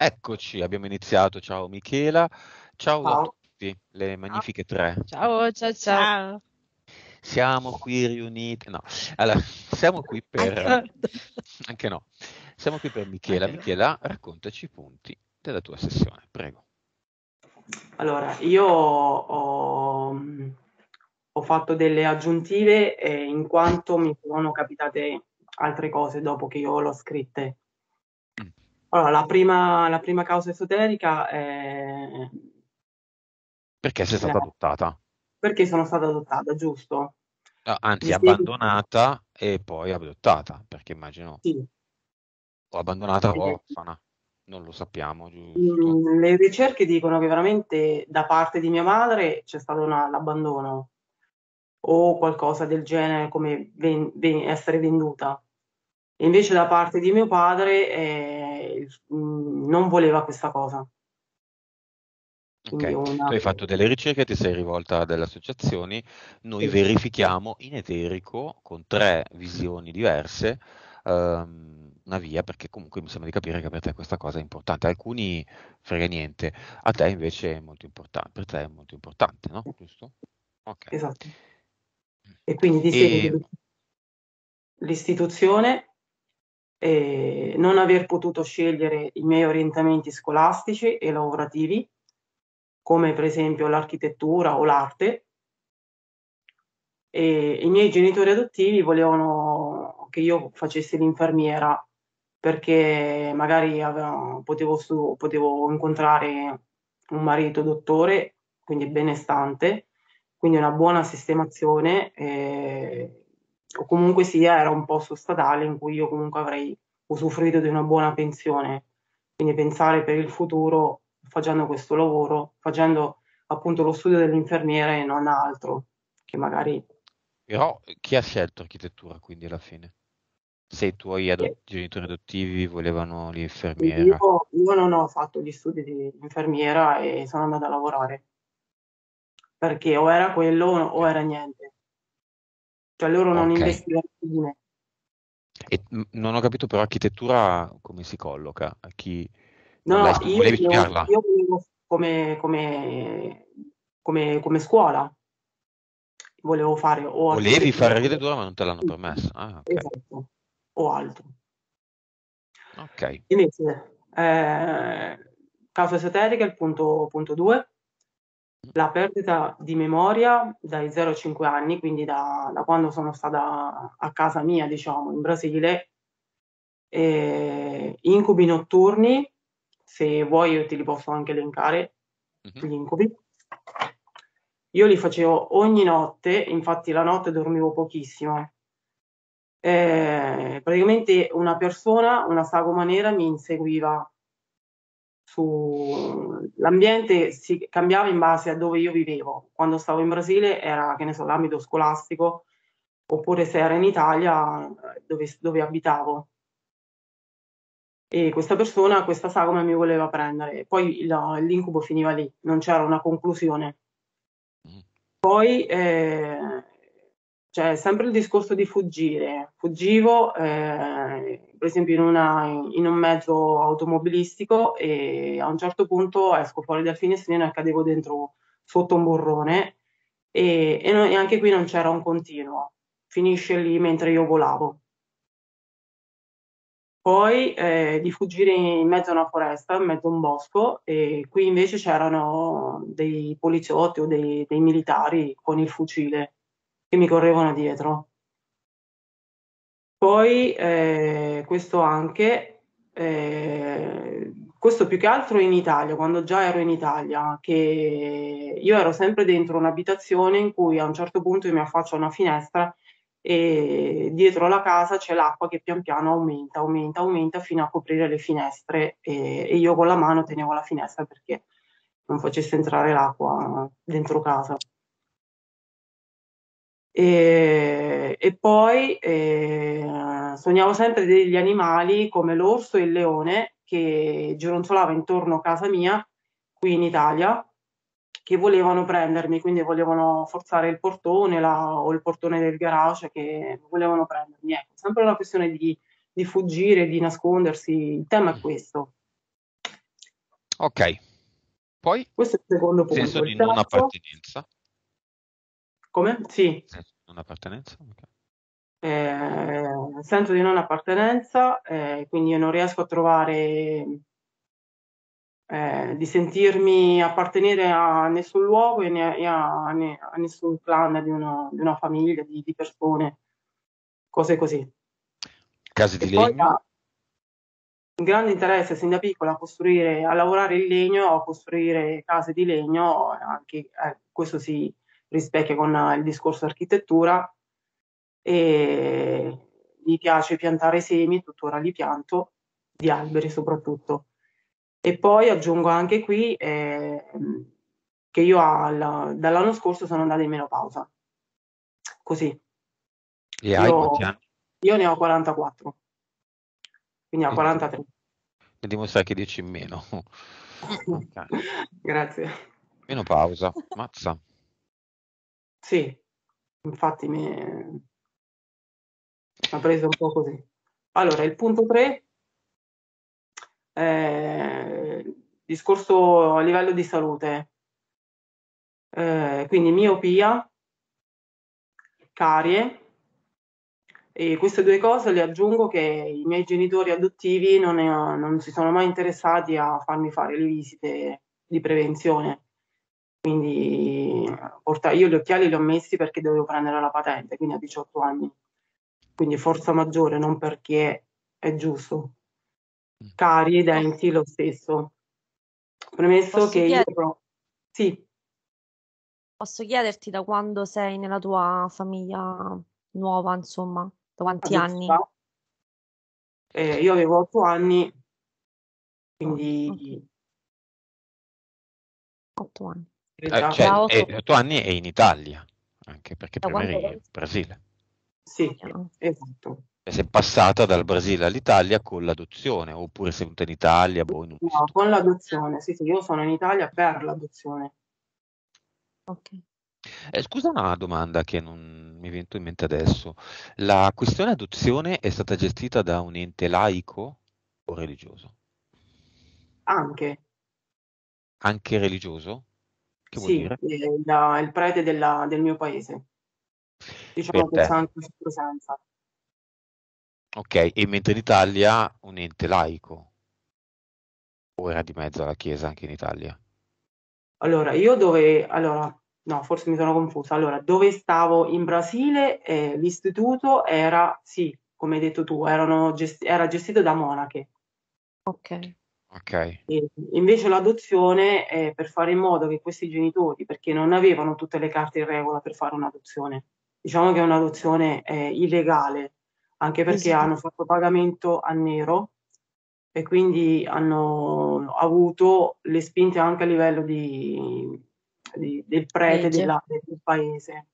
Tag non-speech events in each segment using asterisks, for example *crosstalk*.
Eccoci, abbiamo iniziato. Ciao Michela, ciao, ciao. a tutti, le magnifiche tre. Ciao, ciao, ciao. Siamo qui riuniti. No, allora, siamo qui per. anche no, siamo qui per Michela. Michela, raccontaci i punti della tua sessione, prego. Allora, io ho, ho fatto delle aggiuntive eh, in quanto mi sono capitate altre cose dopo che io l'ho scritte. Allora, la prima, la prima causa esoterica è... Perché sei stata eh, adottata? Perché sono stata adottata, giusto. No, ah, anzi, Mi abbandonata sei... e poi adottata, perché immagino... Sì. O abbandonata o orfana non lo sappiamo. Giusto. Mm, le ricerche dicono che veramente da parte di mia madre c'è stato una, l'abbandono o qualcosa del genere come ven, ven, essere venduta. invece da parte di mio padre eh, Mm, non voleva questa cosa. Okay. Una... Tu hai fatto delle ricerche, ti sei rivolta a delle associazioni, noi sì. verifichiamo in eterico con tre visioni diverse ehm, una via, perché comunque mi sembra di capire che per te questa cosa è importante, alcuni frega niente, a te invece è molto importante, per te è molto importante, no? Giusto? Okay. Esatto. Mm. E quindi ti e... l'istituzione eh, non aver potuto scegliere i miei orientamenti scolastici e lavorativi, come per esempio l'architettura o l'arte. E I miei genitori adottivi volevano che io facessi l'infermiera perché magari avevo, potevo, su, potevo incontrare un marito dottore, quindi benestante, quindi una buona sistemazione eh, o comunque sia era un posto statale in cui io comunque avrei usufruito di una buona pensione. Quindi pensare per il futuro facendo questo lavoro, facendo appunto lo studio dell'infermiere e non altro, che magari... Però chi ha scelto architettura quindi alla fine? Se i tuoi adott- eh. genitori adottivi volevano l'infermiera? Io, io non ho fatto gli studi di infermiera e sono andata a lavorare, perché o era quello o era niente cioè loro non okay. investivano su me. E non ho capito però architettura come si colloca, a chi no, Dai, io, volevi io, volevo come, come, come, come, scuola, volevo fare o Volevi fare architettura ma non te l'hanno permesso. ah, okay. esatto. o altro. Ok. Invece, eh, causa esoterica, il punto 2, la perdita di memoria dai 0 ai 5 anni, quindi da, da quando sono stata a casa mia, diciamo, in Brasile, eh, incubi notturni, se vuoi io te li posso anche elencare, uh-huh. gli incubi. Io li facevo ogni notte, infatti la notte dormivo pochissimo. Eh, praticamente una persona, una sagoma nera, mi inseguiva su... l'ambiente si cambiava in base a dove io vivevo. Quando stavo in Brasile era, che ne so, l'ambito scolastico, oppure se era in Italia eh, dove, dove abitavo. E questa persona, questa sagoma mi voleva prendere. Poi la, l'incubo finiva lì, non c'era una conclusione. Mm. Poi eh, cioè, sempre il discorso di fuggire. Fuggivo, eh, per esempio, in, una, in, un mezzo automobilistico e a un certo punto esco fuori dal finestrino e cadevo dentro sotto un burrone e, e, non, e anche qui non c'era un continuo. Finisce lì mentre io volavo poi eh, di fuggire in mezzo a una foresta, in mezzo a un bosco, e qui invece c'erano dei poliziotti o dei, dei militari con il fucile che mi correvano dietro. Poi eh, questo anche, eh, questo più che altro in Italia, quando già ero in Italia, che io ero sempre dentro un'abitazione in cui a un certo punto io mi affaccio a una finestra e dietro la casa c'è l'acqua che pian piano aumenta, aumenta, aumenta fino a coprire le finestre e, e io con la mano tenevo la finestra perché non facesse entrare l'acqua dentro casa. E, e poi eh, sognavo sempre degli animali come l'orso e il leone che gironzolava intorno a casa mia qui in Italia che volevano prendermi, quindi volevano forzare il portone la, o il portone del garage che volevano prendermi. Ecco, sempre una questione di, di fuggire, di nascondersi, il tema è mm. questo. Ok, poi questo è il secondo punto. Senso il di terzo, non appartenenza. Come? Sì. Senso eh, di non appartenenza? Okay. Eh, senso di non appartenenza, eh, quindi io non riesco a trovare eh, di sentirmi appartenere a nessun luogo e, a, a, nessun clan di una, di una famiglia, di, di, persone, cose così. Casi di legno? un grande interesse sin da piccola a costruire, a lavorare il legno, a costruire case di legno, anche eh, questo si, sì, rispecchia con eh, il discorso architettura e mi piace piantare semi, tuttora li pianto, di alberi soprattutto. E poi aggiungo anche qui eh, che io alla, dall'anno scorso sono andata in menopausa, così. E io, hai quanti Io ne ho 44, quindi ho 43. Ne dimostra che 10 in meno. *laughs* Grazie. Menopausa, mazza. Sì, infatti mi ha preso un po' così. Allora, il punto 3, eh, discorso a livello di salute, eh, quindi miopia, carie, e queste due cose le aggiungo che i miei genitori adottivi non, è, non si sono mai interessati a farmi fare le visite di prevenzione quindi porta... io gli occhiali li ho messi perché dovevo prendere la patente, quindi a 18 anni. Quindi forza maggiore, non perché è giusto. Mm. Cari, denti, lo stesso. Premesso Posso che chied... io... Sì. Posso chiederti da quando sei nella tua famiglia nuova, insomma, da quanti Adesso anni? Eh, io avevo 8 anni, quindi... 8 anni eh, cioè, è, 8 anni è in Italia, anche perché prima eri in Brasile. Sì, esatto. E sei passata dal Brasile all'Italia con l'adozione, oppure sei venuta in Italia? Boh, in no, con l'adozione, sì, sì, io sono in Italia per l'adozione. Ok. Eh, scusa una domanda che non mi viene in mente adesso. La questione adozione è stata gestita da un ente laico o religioso? Anche. Anche religioso? Che sì, dire? È eh, la, il prete della, del mio paese. Diciamo che c'è anche su presenza. Ok, e mentre in Italia un ente laico. O era di mezzo alla Chiesa anche in Italia? Allora, io dove... Allora, no, forse mi sono confusa. Allora, dove stavo in Brasile, eh, l'istituto era, sì, come hai detto tu, erano, gest- era gestito da monache. Ok. Okay. invece l'adozione è per fare in modo che questi genitori, perché non avevano tutte le carte in regola per fare un'adozione, diciamo che è un'adozione eh, illegale, anche perché esatto. hanno fatto pagamento a nero e quindi hanno avuto le spinte anche a livello di, di, del prete della, del paese.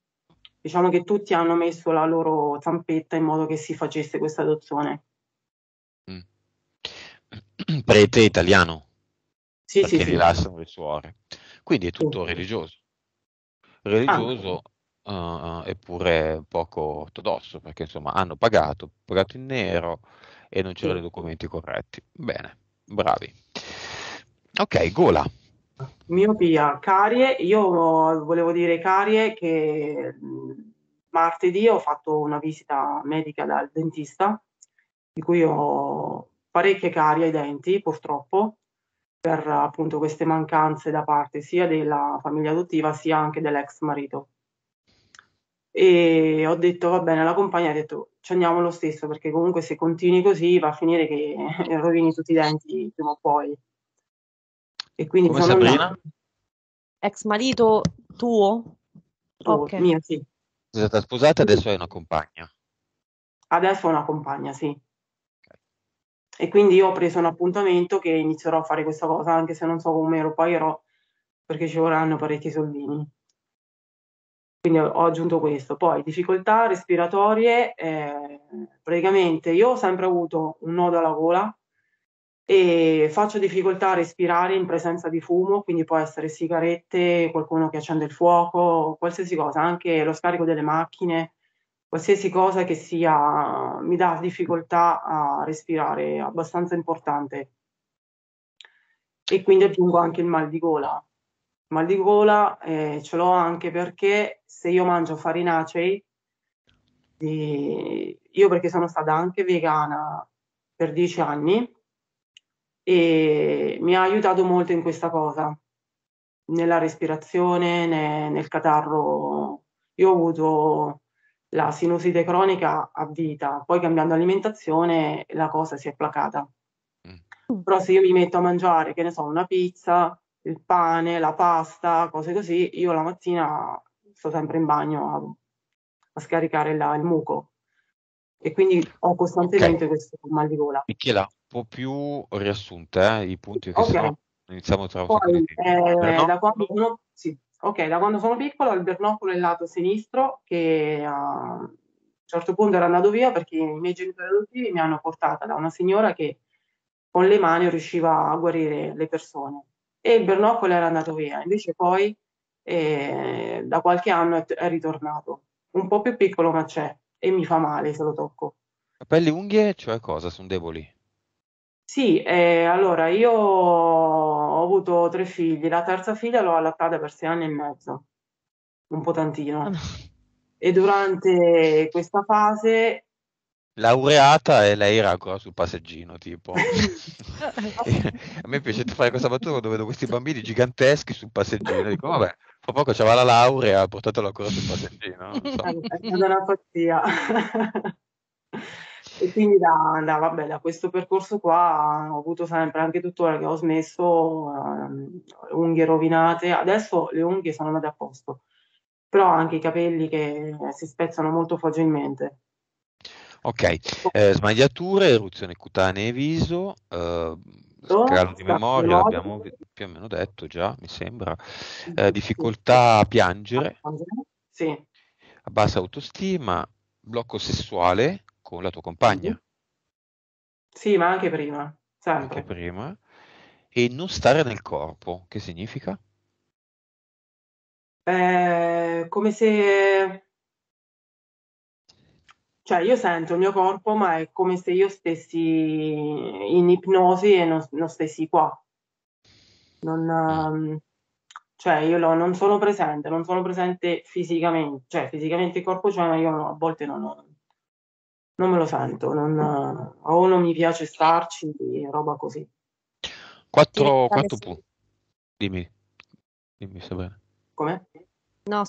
Diciamo che tutti hanno messo la loro zampetta in modo che si facesse questa adozione. *clears throat* prete italiano sì, perché sì, rilassano sì. le suore. Quindi è tutto oh. religioso. Religioso ah. uh, eppure poco ortodosso, perché insomma hanno pagato, pagato in nero e non c'erano i documenti corretti. Bene, bravi. Ok, gola. Miopia, carie, io volevo dire carie che mm, martedì ho fatto una visita medica dal dentista, di cui ho parecchie carie ai denti, purtroppo, per appunto queste mancanze da parte sia della famiglia adottiva sia anche dell'ex marito. E ho detto, va bene, la compagna ha detto, ci andiamo lo stesso, perché comunque se continui così va a finire che *laughs* rovini tutti i denti prima o poi. E quindi Come sono Sabrina? Là. Ex marito tuo? tuo okay. Mia, sì. Siete sposate adesso è una compagna? Adesso è una compagna, sì. E quindi ho preso un appuntamento che inizierò a fare questa cosa, anche se non so come lo pagherò, perché ci vorranno parecchi soldini. Quindi ho aggiunto questo. Poi difficoltà respiratorie, eh, praticamente io ho sempre avuto un nodo alla gola e faccio difficoltà a respirare in presenza di fumo, quindi può essere sigarette, qualcuno che accende il fuoco, qualsiasi cosa, anche lo scarico delle macchine qualsiasi cosa che sia, mi dà difficoltà a respirare, abbastanza importante. E quindi aggiungo anche il mal di gola. Il mal di gola eh, ce l'ho anche perché se io mangio farinacei, eh, io perché sono stata anche vegana per dieci anni e mi ha aiutato molto in questa cosa, nella respirazione, nel, nel catarro. Io ho avuto la sinusite cronica a vita, poi cambiando alimentazione la cosa si è placata. Mm. Però se io mi metto a mangiare, che ne so, una pizza, il pane, la pasta, cose così, io la mattina sto sempre in bagno a, a scaricare la, il muco e quindi ho costantemente okay. questo mal di gola. Michela, un po' più riassunta eh, i punti che okay. sono. Iniziamo tra un Poi, eh, no? da quando uno, sì, Ok, da quando sono piccolo ho il bernocolo del lato sinistro che eh, a un certo punto era andato via perché i miei genitori adottivi mi hanno portata da una signora che con le mani riusciva a guarire le persone e il bernocolo era andato via, invece poi eh, da qualche anno è ritornato, un po' più piccolo ma c'è e mi fa male se lo tocco. Capelli unghie, cioè cosa? Sono deboli? Sì, eh, allora io avuto tre figli, la terza figlia l'ho allattata per sei anni e mezzo, un po' tantino. Ah e durante questa fase... Laureata e lei era ancora sul passeggino, tipo. *laughs* *laughs* a me è piaciuto fare questa battuta dove vedo questi bambini giganteschi sul passeggino, dico vabbè, fa poco c'aveva la laurea, portatelo ancora sul passeggino. Non so. Eh, è una pazzia. *laughs* E quindi da, da, vabbè, da, questo percorso qua ho avuto sempre, anche tuttora che ho smesso, ehm, unghie rovinate. Adesso le unghie sono andate a posto, però anche i capelli che eh, si spezzano molto facilmente. Ok, eh, smagliature, eruzione cutanea e viso, eh, scalo di memoria, l'abbiamo più o meno detto già, mi sembra, eh, difficoltà a piangere, sì. bassa autostima, blocco sessuale, con la tua compagna. Mm-hmm. Sì, ma anche prima. Sempre. Anche prima. E non stare nel corpo, che significa? Eh, come se... Cioè, io sento il mio corpo, ma è come se io stessi in ipnosi e non, non stessi qua. Non, mm. um, cioè, io lo, non sono presente, non sono presente fisicamente, cioè fisicamente il corpo c'è, cioè, ma io no, a volte non ho non me lo sento, non, o non mi piace starci, roba così. Quattro, quattro punti. Dimmi, dimmi se bene. Come? No,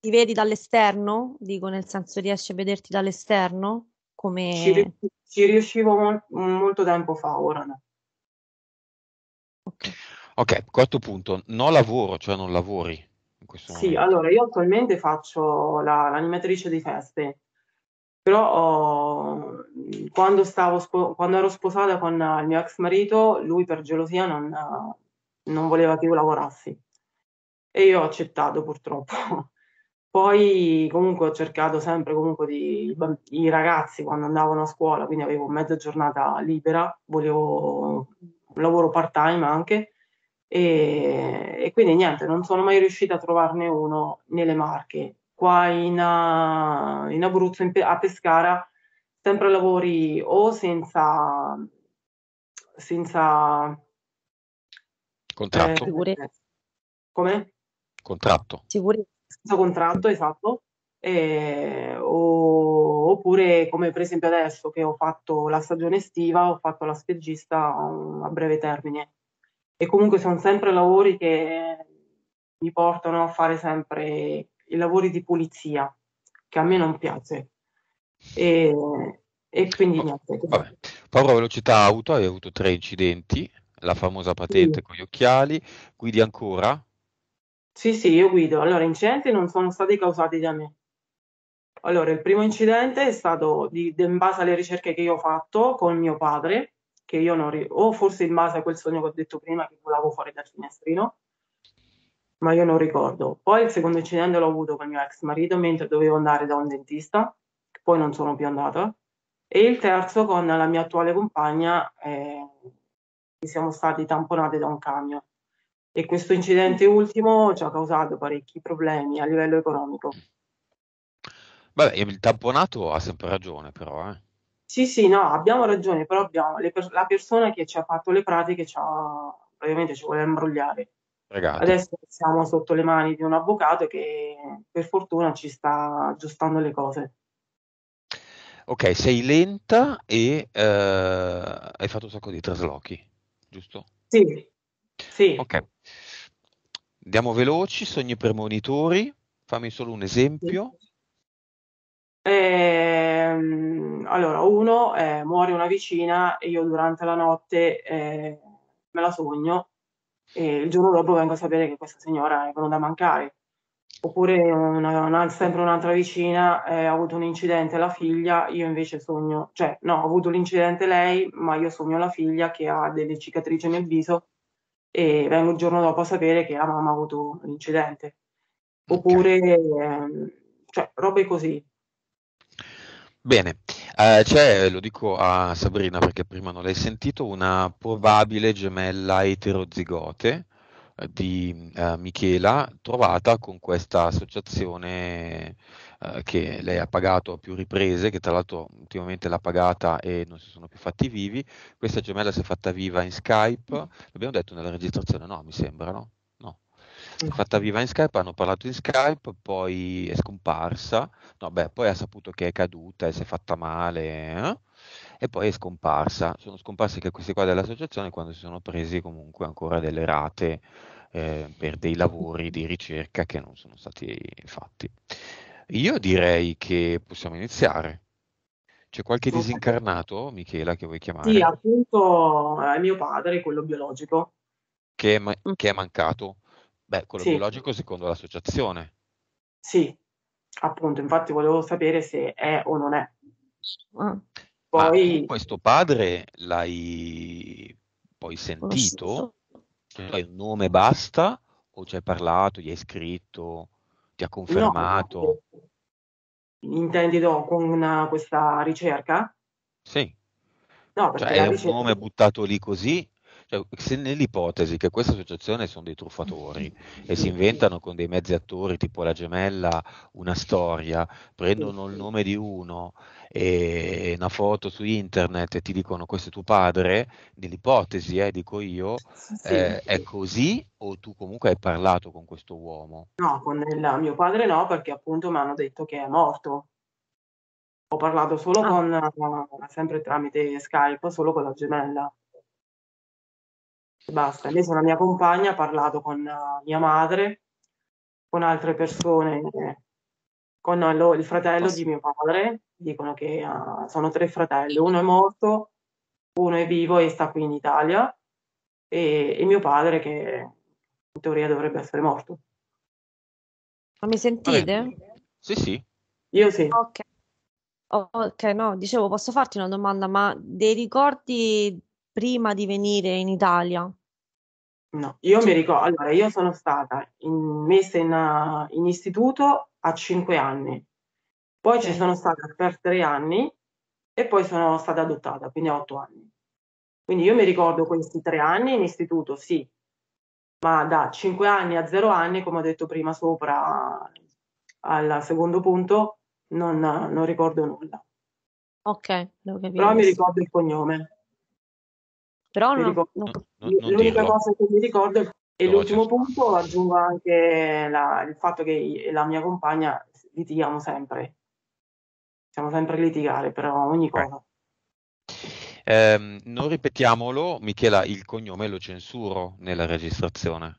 ti vedi dall'esterno? Dico, nel senso riesci a vederti dall'esterno? Come... Ci, ci riuscivo mol- molto tempo fa, ora no. Ok, okay quarto punto, no lavoro, cioè non lavori. sì, allora io attualmente faccio la, l'animatrice di feste, però oh, quando, spo- quando, ero sposata con eh, il mio ex marito, lui per gelosia non, eh, non voleva che io lavorassi e io ho accettato purtroppo. *laughs* Poi comunque ho cercato sempre comunque di, i ragazzi quando andavano a scuola, quindi avevo mezza giornata libera, volevo un lavoro part time anche e, e quindi niente, non sono mai riuscita a trovarne uno nelle Marche qua in, uh, in Abruzzo, in, a Pescara, sempre lavori o senza, senza contratto. Eh, come? Contratto. Sicurezza. Senza contratto, esatto. Eh, o, oppure come per esempio adesso che ho fatto la stagione estiva, ho fatto la speggista a breve termine. E comunque sono sempre lavori che mi portano a fare sempre i lavori di pulizia, che a me non piace. E, e quindi niente. Vabbè. Paura velocità auto, hai avuto tre incidenti, la famosa patente sì. con gli occhiali, guidi ancora? Sì, sì, io guido. Allora, incidenti non sono stati causati da me. Allora, il primo incidente è stato di, di, in base alle ricerche che io ho fatto con mio padre, che io non... ri- o forse in base a quel sogno che ho detto prima che volavo fuori dal finestrino, ma io non ricordo. Poi il secondo incidente l'ho avuto con il mio ex marito mentre dovevo andare da un dentista, poi non sono più andata, e il terzo con la mia attuale compagna, eh, siamo stati tamponati da un camion. E questo incidente ultimo ci ha causato parecchi problemi a livello economico. Vabbè, il tamponato ha sempre ragione, però. Eh. Sì, sì, no, abbiamo ragione, però abbiamo per- la persona che ci ha fatto le pratiche ci ha, praticamente ci vuole imbrogliare Regati. Adesso siamo sotto le mani di un avvocato che per fortuna ci sta aggiustando le cose. Ok, sei lenta e eh, hai fatto un sacco di traslochi, giusto? Sì. sì. Ok. Andiamo veloci, sogni premonitori, fammi solo un esempio. Sì. Ehm, allora, uno, eh, muore una vicina e io durante la notte eh, me la sogno e il giorno dopo vengo a sapere che questa signora è venuta a mancare. Oppure una, una, sempre un'altra vicina eh, ha avuto un incidente la figlia, io invece sogno, cioè no, ha avuto l'incidente lei, ma io sogno la figlia che ha delle cicatrici nel viso e vengo il giorno dopo a sapere che la mamma ha avuto un incidente. Oppure, okay. eh, cioè, robe così. Bene, eh, c'è, lo dico a Sabrina perché prima non l'hai sentito, una probabile gemella eterozigote eh, di eh, Michela trovata con questa associazione eh, che lei ha pagato a più riprese, che tra l'altro ultimamente l'ha pagata e non si sono più fatti vivi. Questa gemella si è fatta viva in Skype, l'abbiamo detto nella registrazione, no? Mi sembra, no? fatta viva in Skype, hanno parlato in Skype, poi è scomparsa, no, beh, poi ha saputo che è caduta e si è fatta male, eh? e poi è scomparsa. Sono scomparsi anche questi qua dell'associazione quando si sono presi comunque ancora delle rate eh, per dei lavori di ricerca che non sono stati fatti. Io direi che possiamo iniziare. C'è qualche disincarnato, Michela, che vuoi chiamare? Sì, appunto, è eh, mio padre, quello biologico. Che è, ma- mm. che è mancato? Beh, quello sì. biologico secondo l'associazione. Sì, appunto, infatti volevo sapere se è o non è. Ah. Poi... questo padre l'hai poi sentito? Hai un nome basta? O ci hai parlato, gli hai scritto, ti ha confermato? No. Intendi no, con una, questa ricerca? Sì. No, cioè, è ricerca... un nome buttato lì così eh, se nell'ipotesi che questa associazione sono dei truffatori *laughs* e si inventano con dei mezzi attori tipo la gemella una storia, prendono il nome di uno e una foto su internet e ti dicono questo è tuo padre, nell'ipotesi, eh, dico io, sì. eh, è così o tu comunque hai parlato con questo uomo? No, con il mio padre no, perché appunto mi hanno detto che è morto. Ho parlato solo ah. con, eh, sempre tramite Skype, solo con la gemella. Basta, Adesso la mia compagna, ha parlato con eh, mia madre, con altre persone, eh, con lo, il fratello di mio padre, dicono che uh, sono tre fratelli, uno è morto, uno è vivo e sta qui in Italia, e, e mio padre che in teoria dovrebbe essere morto. Ma mi sentite? Vabbè. Sì, sì. Io sì. Ok. Ok, no, dicevo, posso farti una domanda, ma dei ricordi prima di venire in Italia? No, io mi ricordo, allora io sono stata in, messa in, eh, in, istituto a 5 anni, poi okay. ci sono stata per 3 anni e poi sono stata adottata, quindi a 8 anni. Quindi io mi ricordo questi 3 anni in istituto, sì, ma da 5 anni a 0 anni, come ho detto prima sopra al secondo punto, non, non ricordo nulla. Ok, Però mi ricordo il cognome. Però non, ricordo, non, non, l'unica dirlo. cosa che mi ricordo è e l'ultimo certo. punto aggiungo anche la, il fatto che la mia compagna litighiamo sempre. Siamo sempre a litigare, però ogni cosa. Eh, non ripetiamolo, Michela, il cognome lo censuro nella registrazione.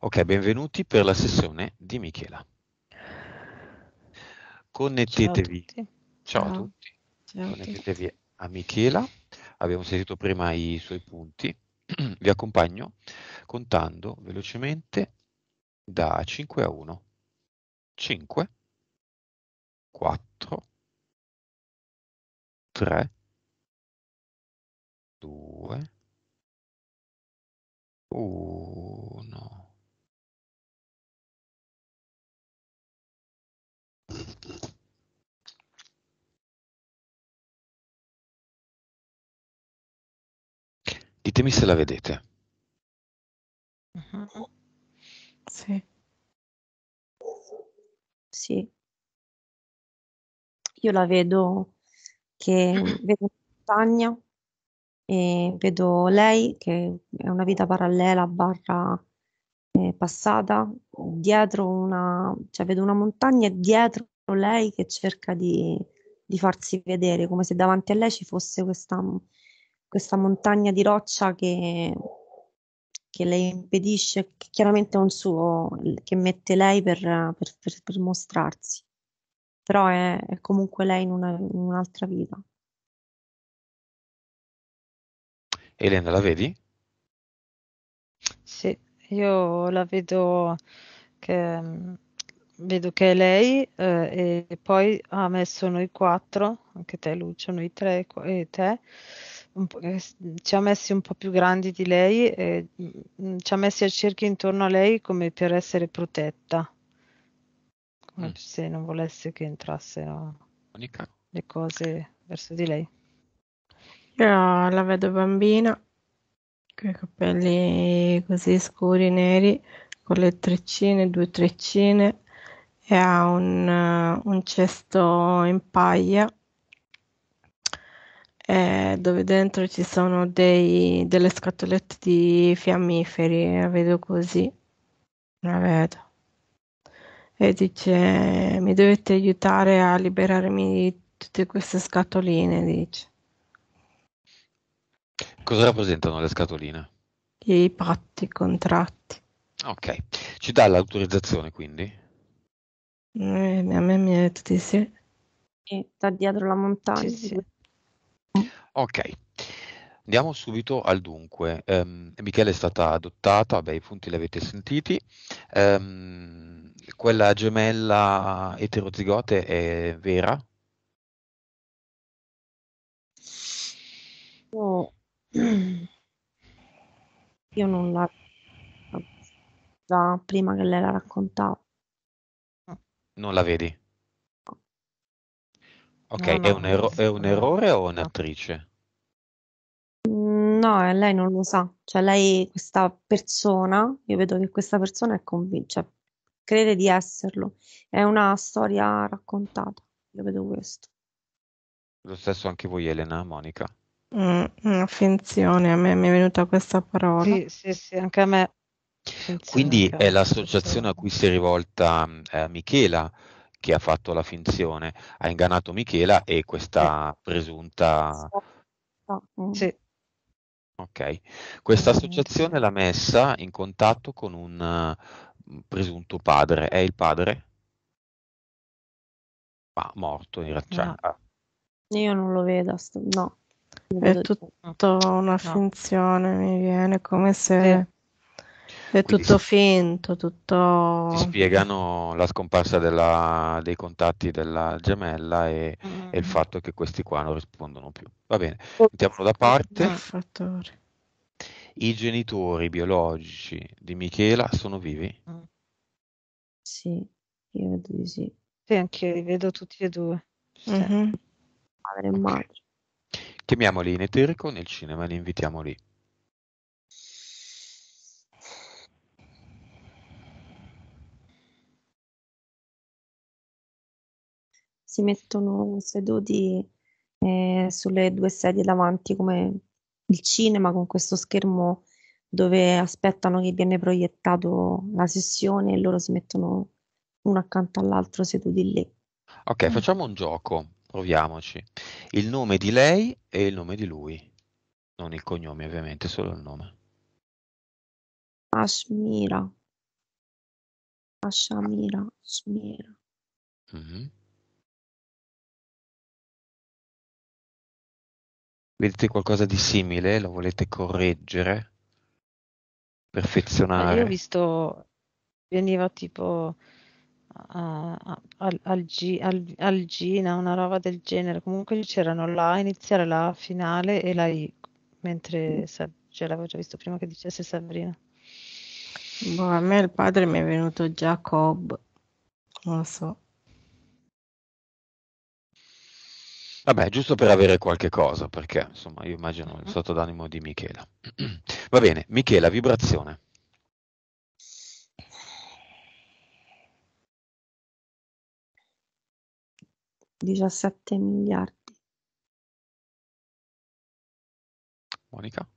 Ok, benvenuti per la sessione di Michela. Connettetevi. Ciao a tutti. Ciao a tutti. Connettetevi a Michela abbiamo sentito prima i suoi punti, *clears throat* vi accompagno contando velocemente da 5 a 1. 5, 4, 3, 2, 1. Ditemi se la vedete. Mm-hmm. Oh. Sì. Sì. Io la vedo che *clears throat* vedo montagna e vedo lei che è una vita parallela barra eh, passata, dietro una, cioè vedo una montagna e dietro lei che cerca di, di farsi vedere, come se davanti a lei ci fosse questa questa montagna di roccia che, che le impedisce, che chiaramente è un suo, che mette lei per, per, per, per mostrarsi, però è, è, comunque lei in, una, in un'altra vita. Elena, la vedi? Sì, io la vedo che vedo che è lei eh, e poi ha messo noi quattro, anche te Lucio, noi tre e te, eh, ci ha messi un po' più grandi di lei e ci ha messi a cerchio intorno a lei come per essere protetta, come mm. se non volesse che entrassero Monica. le cose verso di lei. Io la vedo bambina, con i capelli così scuri, neri, con le treccine, due treccine, e ha un, un cesto in paglia eh, dove dentro ci sono dei, delle scatolette di fiammiferi, la vedo così, la vedo. E dice, mi dovete aiutare a liberarmi di tutte queste scatoline, dice. Cosa rappresentano le scatoline? I patti, i contratti. Ok, ci dà l'autorizzazione quindi? Eh, a me mi ha detto di sì. E sta dietro la montagna. Sì, sì. Ok. Andiamo subito al dunque. Um, Michele è stata adottata, beh, i punti li avete sentiti. Um, quella gemella eterozigote è vera? No. *clears throat* Io non la già prima che lei la raccontava. Non la vedi? Ok, no, no, è, un ero- è, un eh, errore o un'attrice? No, eh, lei non lo sa, cioè lei, questa persona, io vedo che questa persona è convinta, cioè, crede di esserlo, è una storia raccontata, io vedo questo. Lo stesso anche voi Elena, Monica? Mm, finzione, mm, a me mi è venuta questa parola. Sì, sì, sì anche a me. Finzione, Quindi è l'associazione a cui si è rivolta mm, eh, Michela, che ha fatto la finzione, ha ingannato Michela e questa eh. presunta... Mm. Sì. Ok, questa mm. associazione l'ha messa in contatto con un mm, presunto padre, è il padre? Ma ah, morto in realtà. Cioè, no. Ah. Io non lo vedo, no. È tutta una finzione, no. mi viene come se... Sì è tutto finto, tutto... Spiegano la scomparsa della, dei contatti della gemella e, mm. e, il fatto che questi qua non rispondono più. Va bene, oh, mettiamolo da parte. I genitori biologici di Michela sono vivi? Mm. Sì, io vedo di sì. Sì, anche io li vedo tutti e due. Mm-hmm. Madre e madre. Chiamiamoli in eterico nel cinema, li invitiamo lì. si mettono seduti eh, sulle due sedie davanti come il cinema con questo schermo dove aspettano che viene proiettato la sessione e loro si mettono uno accanto all'altro seduti lì. Ok, mm. facciamo un gioco, proviamoci. Il nome di lei e il nome di lui, non il cognome ovviamente, solo il nome. Ashmira. Ashamira, Ashmira. Mm-hmm. vedete qualcosa di simile, lo volete correggere, perfezionare. Ma io ho visto, veniva tipo uh, al, al, G, al, al una roba del genere, comunque c'erano la iniziale, la finale e la I, mentre cioè, l'avevo già visto prima che dicesse Sabrina. Boh, a me il padre mi è venuto Giacob, non lo so. Vabbè, giusto per avere qualche cosa, perché insomma io immagino il mm-hmm. stato d'animo di Michela. *clears throat* Va bene, Michela, vibrazione. Diciassette miliardi. Monica?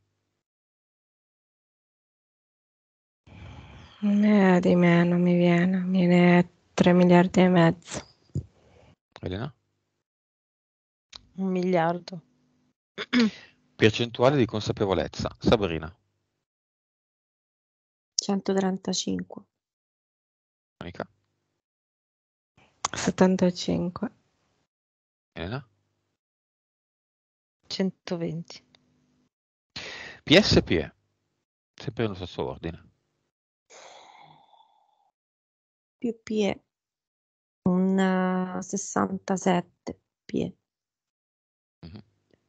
Eh, di meno mi viene, mi viene 3 miliardi e mezzo. Elena? Un miliardo. *clears throat* Percentuale di consapevolezza, Sabrina. 135. Monica. 75. Elena. 120. PSPE, sempre nello stesso ordine. Più PE, un 67 eh, PE.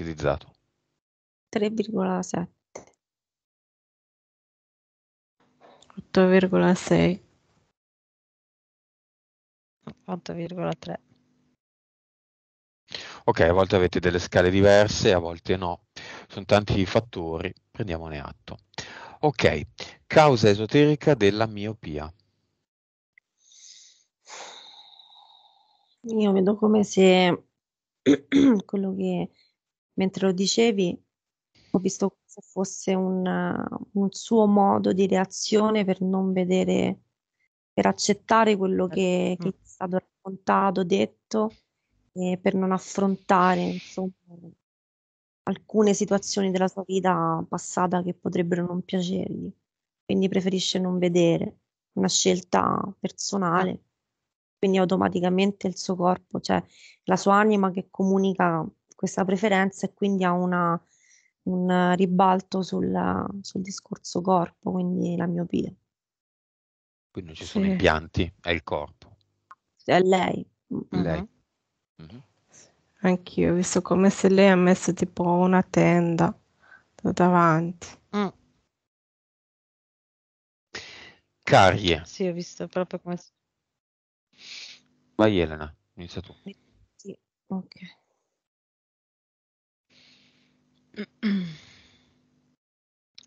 utilizzato? 3,7 8,6 8,3 Ok, a volte avete delle scale diverse, a volte no. Sono tanti i fattori, prendiamone atto. Ok, causa esoterica della miopia. Io vedo come se *clears throat* quello che mentre lo dicevi, ho visto come se fosse un, un suo modo di reazione per non vedere, per accettare quello certo. che, mm. che è stato raccontato, detto, e per non affrontare insomma, alcune situazioni della sua vita passata che potrebbero non piacergli. Quindi preferisce non vedere, una scelta personale. Ah. Quindi automaticamente il suo corpo, cioè la sua anima che comunica questa preferenza e quindi ha una, un ribalto sulla, sul discorso corpo, quindi la miopia. Quindi non ci sono sì. pianti, è il corpo. È lei. Mm-hmm. lei. Mm-hmm. Anch'io, ho visto come se lei ha messo tipo una tenda davanti. Mm. Carie. Sì, ho visto proprio come... Vai Elena, inizia tu. Sì, ok. *clears throat*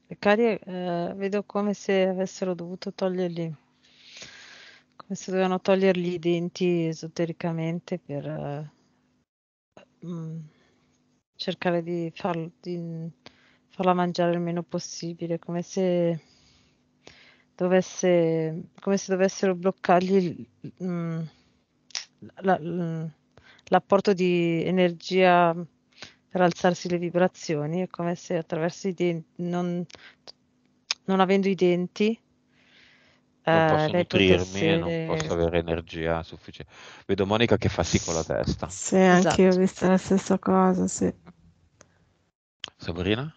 Le carie eh, vedo come se avessero dovuto toglierli, come se dovevano togliergli i denti esotericamente per eh, mh, mm, cercare di, far, di farla mangiare il meno possibile, come se dovesse, come se dovessero bloccargli mh, mm, la, mm, l'apporto di energia per alzarsi le vibrazioni, è come se attraverso i denti, non, non avendo i denti, non eh, posso eh, nutrirmi e non posso avere energia sufficiente. Vedo Monica che fa sì con la testa. Sì, esatto. anche io ho visto la stessa cosa, sì. Sabrina?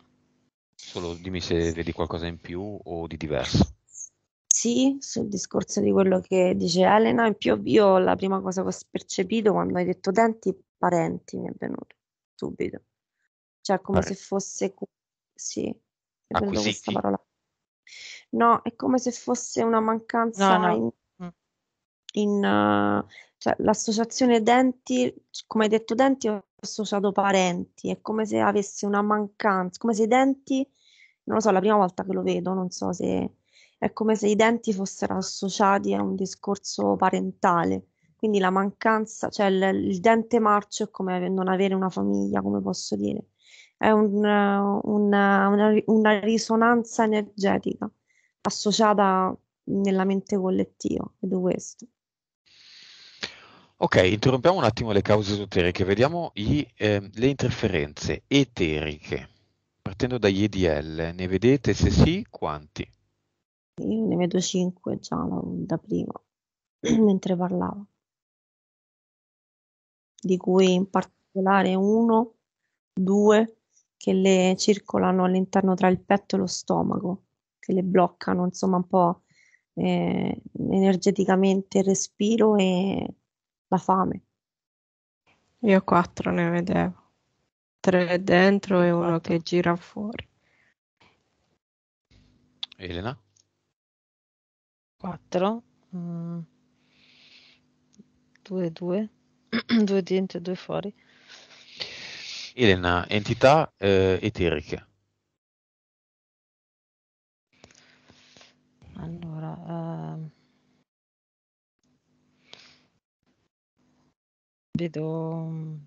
Solo dimmi se vedi qualcosa in più o di diverso. Sì, sul discorso di quello che dice Elena, in più io la prima cosa che ho percepito quando hai detto denti, parenti mi è venuto subito. Cioè, come Vabbè. se fosse... Sì, ah, prendo questa parola. No, è come se fosse una mancanza no, no. in... Mm. in uh, cioè, l'associazione denti, come hai detto denti, ho associato parenti, è come se avessi una mancanza, come se i denti, non lo so, la prima volta che lo vedo, non so se è come se i denti fossero associati a un discorso parentale, quindi la mancanza, cioè il, il dente marcio è come non avere una famiglia, come posso dire. È un, una, una, una risonanza energetica associata nella mente collettiva, vedo questo. Ok, interrompiamo un attimo le cause esoteriche, vediamo i, eh, le interferenze eteriche. Partendo dagli EDL, ne vedete se sì, quanti? Io ne vedo cinque già da prima, *clears throat* mentre parlavo di cui in particolare uno, due, che le circolano all'interno tra il petto e lo stomaco, che le bloccano insomma un po' eh, energeticamente il respiro e la fame. Io quattro ne vedevo, tre dentro e uno che gira fuori. Elena? Quattro. Mm. Due, due. *clears throat* due dentro e due fuori. Elena, entità eh, eteriche. Allora, eh, vedo...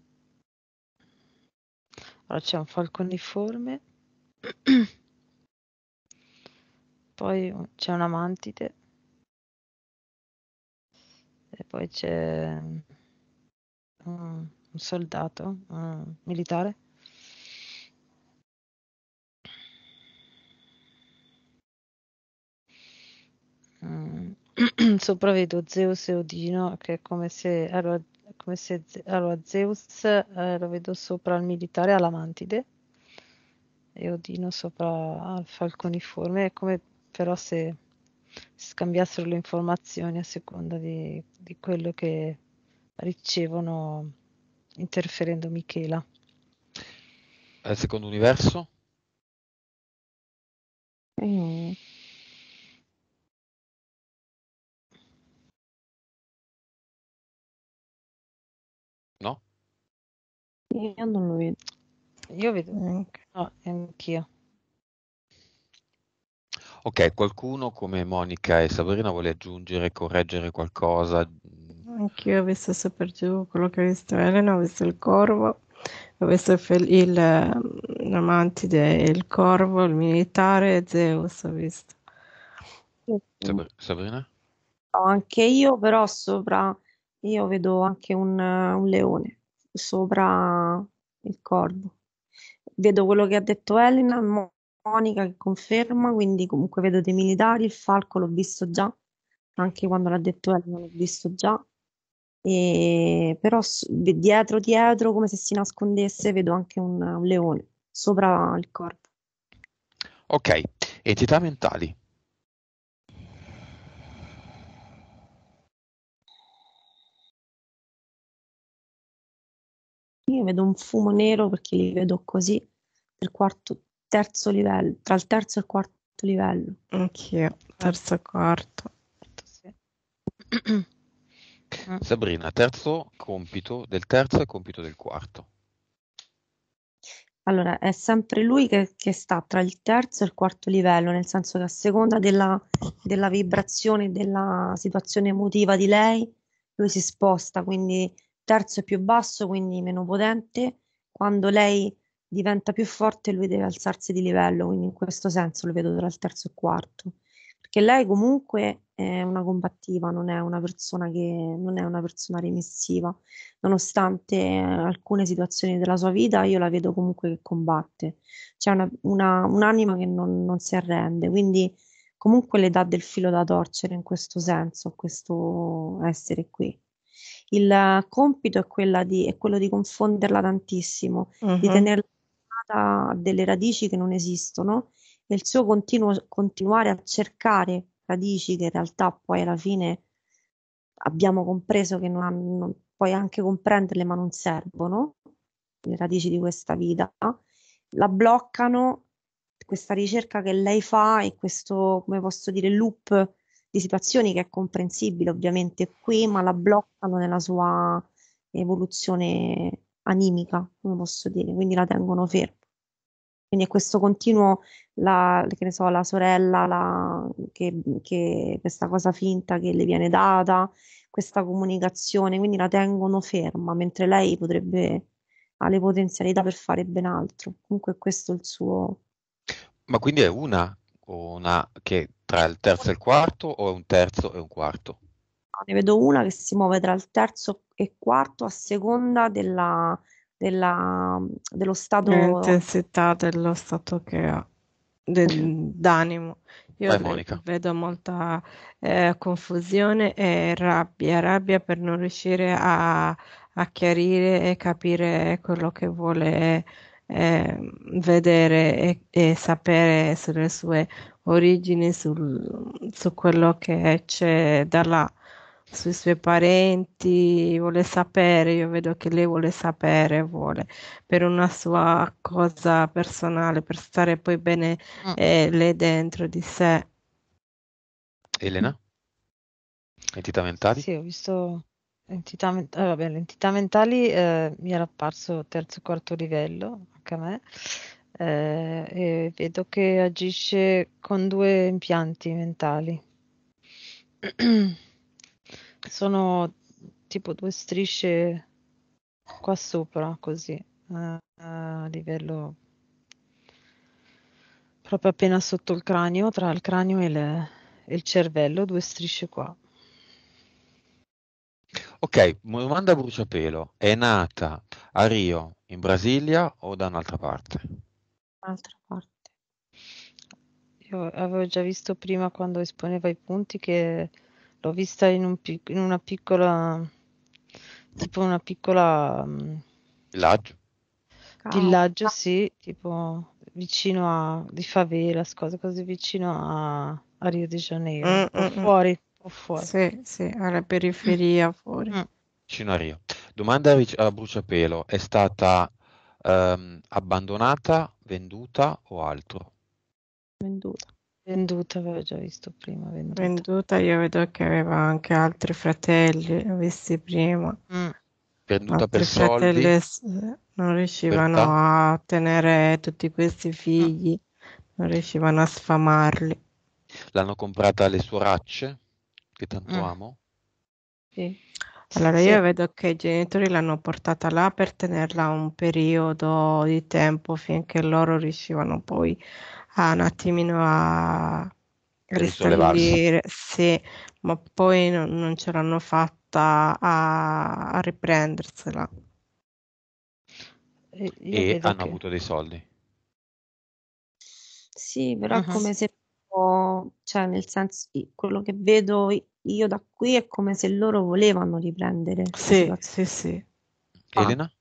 Allora c'è un falconiforme, *clears throat* poi c'è una mantide, e poi c'è Mm, un soldato un mm, militare? Mm. *clears throat* Sopravvedo Zeus e Odino, che è come se, allora, come se allora, Zeus eh, lo vedo sopra al militare all'amantide e Odino sopra al falconiforme, è come però se scambiassero le informazioni a seconda di, di quello che ricevono interferendo Michela. Al secondo universo? Mm. No? Io non lo vedo. Io vedo. Okay. No, anch'io. Ok, qualcuno come Monica e Sabrina vuole aggiungere, correggere qualcosa, Anch'io ho visto Super Giù, quello che ha visto Elena, ho visto il corvo, ho visto il, il, l'amantide, ehm, il corvo, il militare, e Zeus ho visto. Sabrina? No, anche io però sopra, io vedo anche un, un leone sopra il corvo. Vedo quello che ha detto Elena, Monica che conferma, quindi comunque vedo dei militari, il falco l'ho visto già, anche quando l'ha detto Elena l'ho visto già e però dietro dietro come se si nascondesse vedo anche un, un leone sopra il corpo. Ok, entità mentali. Io vedo un fumo nero perché li vedo così del quarto, terzo livello, tra il terzo e il quarto livello. Anch'io, terzo e quarto. Sì. *clears throat* Mm. Sabrina, terzo compito del terzo e compito del quarto. Allora, è sempre lui che, che, sta tra il terzo e il quarto livello, nel senso che a seconda della, della vibrazione, della situazione emotiva di lei, lui si sposta, quindi terzo è più basso, quindi meno potente, quando lei diventa più forte lui deve alzarsi di livello, quindi in questo senso lo vedo tra il terzo e il quarto perché lei comunque è una combattiva, non è una persona che non è una persona remissiva, nonostante alcune situazioni della sua vita, io la vedo comunque che combatte, c'è una, una, un'anima che non, non, si arrende, quindi comunque le dà del filo da torcere in questo senso, questo essere qui. Il compito è, di, è quello di confonderla tantissimo, uh-huh. di tenerla a delle radici che non esistono nel suo continuo, continuare a cercare radici che in realtà poi alla fine abbiamo compreso che non hanno, puoi anche comprenderle ma non servono, le radici di questa vita, la bloccano questa ricerca che lei fa e questo, come posso dire, loop di situazioni che è comprensibile ovviamente qui, ma la bloccano nella sua evoluzione animica, come posso dire, quindi la tengono ferma. Quindi è questo continuo, la, che ne so, la sorella la, che, che, questa cosa finta che le viene data, questa comunicazione, quindi la tengono ferma, mentre lei potrebbe, ha le potenzialità per fare ben altro. Comunque questo è il suo... Ma quindi è una, una che tra il terzo e il quarto o è un terzo e un quarto? Ne vedo una che si muove tra il terzo e quarto a seconda della, della, dello stato... L'intensità eh, dello stato che ha, del, d'animo. Io Vai, vedo, molta eh, confusione e rabbia, rabbia per non riuscire a, a chiarire e capire quello che vuole eh, vedere e, e, sapere sulle sue origini, sul, su quello che c'è da là sui suoi parenti, vuole sapere, io vedo che lei vuole sapere, vuole per una sua cosa personale, per stare poi bene mm. eh, lei dentro di sé. Elena? Entità mentali? Sì, ho visto entità, ah, vabbè, entità mentali, eh, mi era apparso terzo e quarto livello, anche a me, eh, e vedo che agisce con due impianti mentali. *clears throat* sono tipo due strisce qua sopra, così, a livello proprio appena sotto il cranio, tra il cranio e il, e il cervello, due strisce qua. Ok, domanda a bruciapelo. È nata a Rio, in Brasilia o da un'altra parte? Un'altra parte. Io avevo già visto prima quando esponeva i punti che l'ho vista in, un in una piccola, tipo una piccola... Mm, villaggio? Villaggio, ah. sì, tipo vicino a... di favela, cose così vicino a, a Rio de Janeiro, mm, o mm, mm, fuori, o fuori. Sì, sì, alla periferia, mm. fuori. Vicino a Rio. Domanda a bruciapelo, è stata ehm, abbandonata, venduta o altro? Venduta. Venduta, avevo già visto prima. Venduta. venduta. io vedo che aveva anche altri fratelli, visti prima. Mm. Venduta altri per soldi. Non riuscivano Libertà. a tenere tutti questi figli, non riuscivano a sfamarli. L'hanno comprata le suoracce, che tanto mm. amo. Sì. Allora sì. io vedo che i genitori l'hanno portata là per tenerla un periodo di tempo finché loro riuscivano poi a a un attimino a ristabilire, sì, ma poi non, non ce l'hanno fatta a, a riprendersela. E, e hanno che... avuto dei soldi. Sì, però uh-huh. come se, cioè nel senso, quello che vedo io da qui è come se loro volevano riprendere. Sì, sì, sì. Ah. Elena?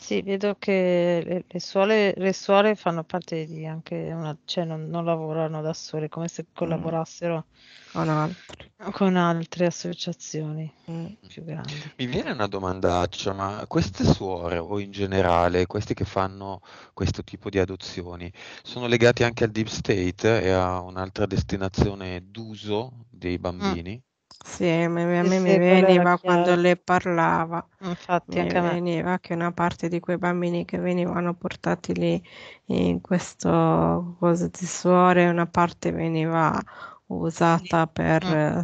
Sì, vedo che le, le suore, le suore fanno parte di anche una, cioè non, non lavorano da sole, come se mm. collaborassero Con altri. con altre associazioni Mm. più grandi. Mi viene una domandaccia, ma queste suore o in generale, questi che fanno questo tipo di adozioni, sono legati anche al deep state e a un'altra destinazione d'uso dei Mm. bambini? Sì, ma a me mi veniva quando lei parlava, Infatti, mi anche a me. veniva che una parte di quei bambini che venivano portati lì in questo coso di suore, una parte veniva usata per Mh. Mm. eh,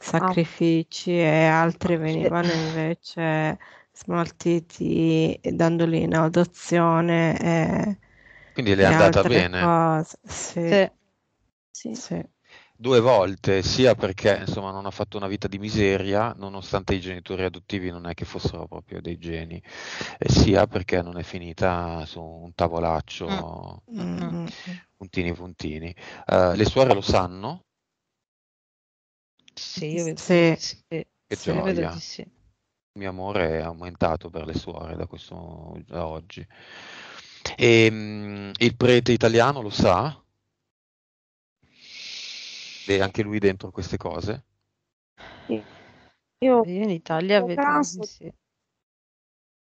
Ah. sacrifici e altri venivano invece smaltiti dandoli in adozione e, Quindi le è andata bene? cose. Sì, Sì. Sì. sì due volte, sia perché insomma non ha fatto una vita di miseria, nonostante i genitori adottivi non è che fossero proprio dei geni, sia perché non è finita su un tavolaccio, mm. mm-hmm. Mm. puntini puntini. Uh, le suore lo sanno? Sì, io vedo sì. sì. Che sì, gioia. Sì. Il mio amore è aumentato per le suore da, questo, da oggi. E, ehm, mh, il prete italiano lo sa? mette anche lui dentro queste cose? Io, Io, in Italia vedo... Caso... Sì.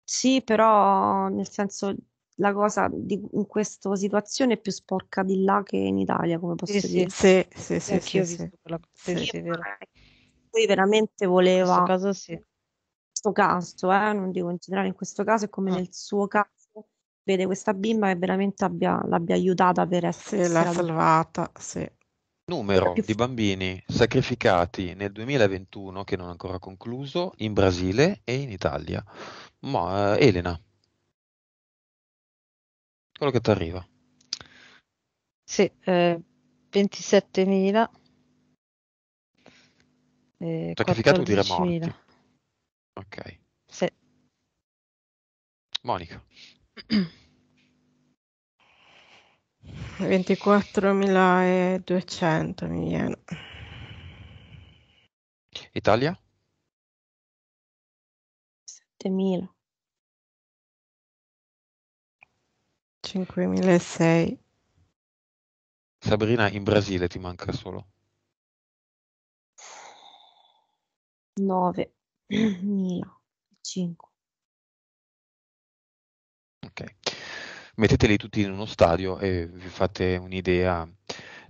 sì, però nel senso la cosa di, in questa situazione è più sporca di là che in Italia, come posso sì, dire. Sì, sì, sì, sì, sì, quella... sì, sì, Lui veramente voleva... In questo caso sì. In questo caso, eh, non dico in generale, in questo caso è come ah. nel suo caso, vede questa bimba che veramente abbia, l'abbia aiutata per essere... Sì, l'ha salvata, sì numero di bambini sacrificati nel 2021, che non è ancora concluso, in Brasile e in Italia. Ma eh, Elena, quello che ti arriva. Sì, eh, 27.000. Eh, Sacrificato dire morti. Ok. Sì. Monica. *clears throat* 24.200 mi viene. Italia? 7.000. 5.600. Sabrina, in Brasile ti manca solo. 9.000. 5. *clears throat* Ok metteteli tutti in uno stadio e vi fate un'idea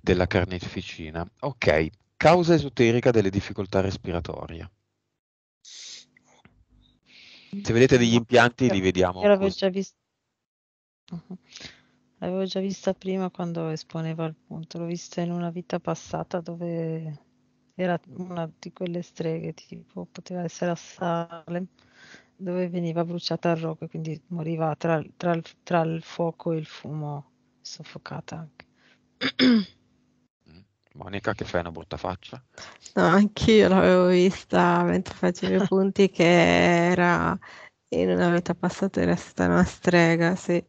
della carneficina. Ok, causa esoterica delle difficoltà respiratorie. Se vedete degli impianti li vediamo. Io l'avevo già vista. Uh-huh. L'avevo già vista prima quando esponeva il punto, l'ho vista in una vita passata dove era una di quelle streghe, tipo poteva essere a Salem dove veniva bruciata il rogo e quindi moriva tra, tra, tra, il fuoco e il fumo, soffocata anche. *clears throat* Monica, che fai una brutta faccia? No, anch'io l'avevo vista mentre facevo i punti che era in una vita passata era stata una strega, sì.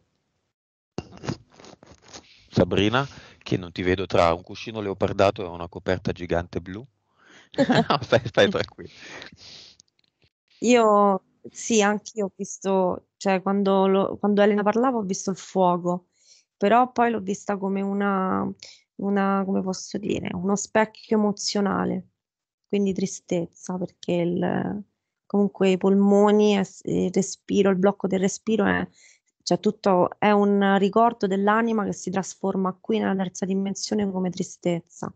Sabrina, che non ti vedo tra un cuscino leopardato e una coperta gigante blu? no, stai, stai tranquillo. Io sì, anche io ho visto, cioè quando, lo- quando Elena parlava ho visto il fuoco, però poi l'ho vista come una, una, come posso dire, uno specchio emozionale, quindi tristezza, perché il- comunque i polmoni, il respiro, il blocco del respiro è, cioè tutto è un ricordo dell'anima che si trasforma qui nella terza dimensione come tristezza.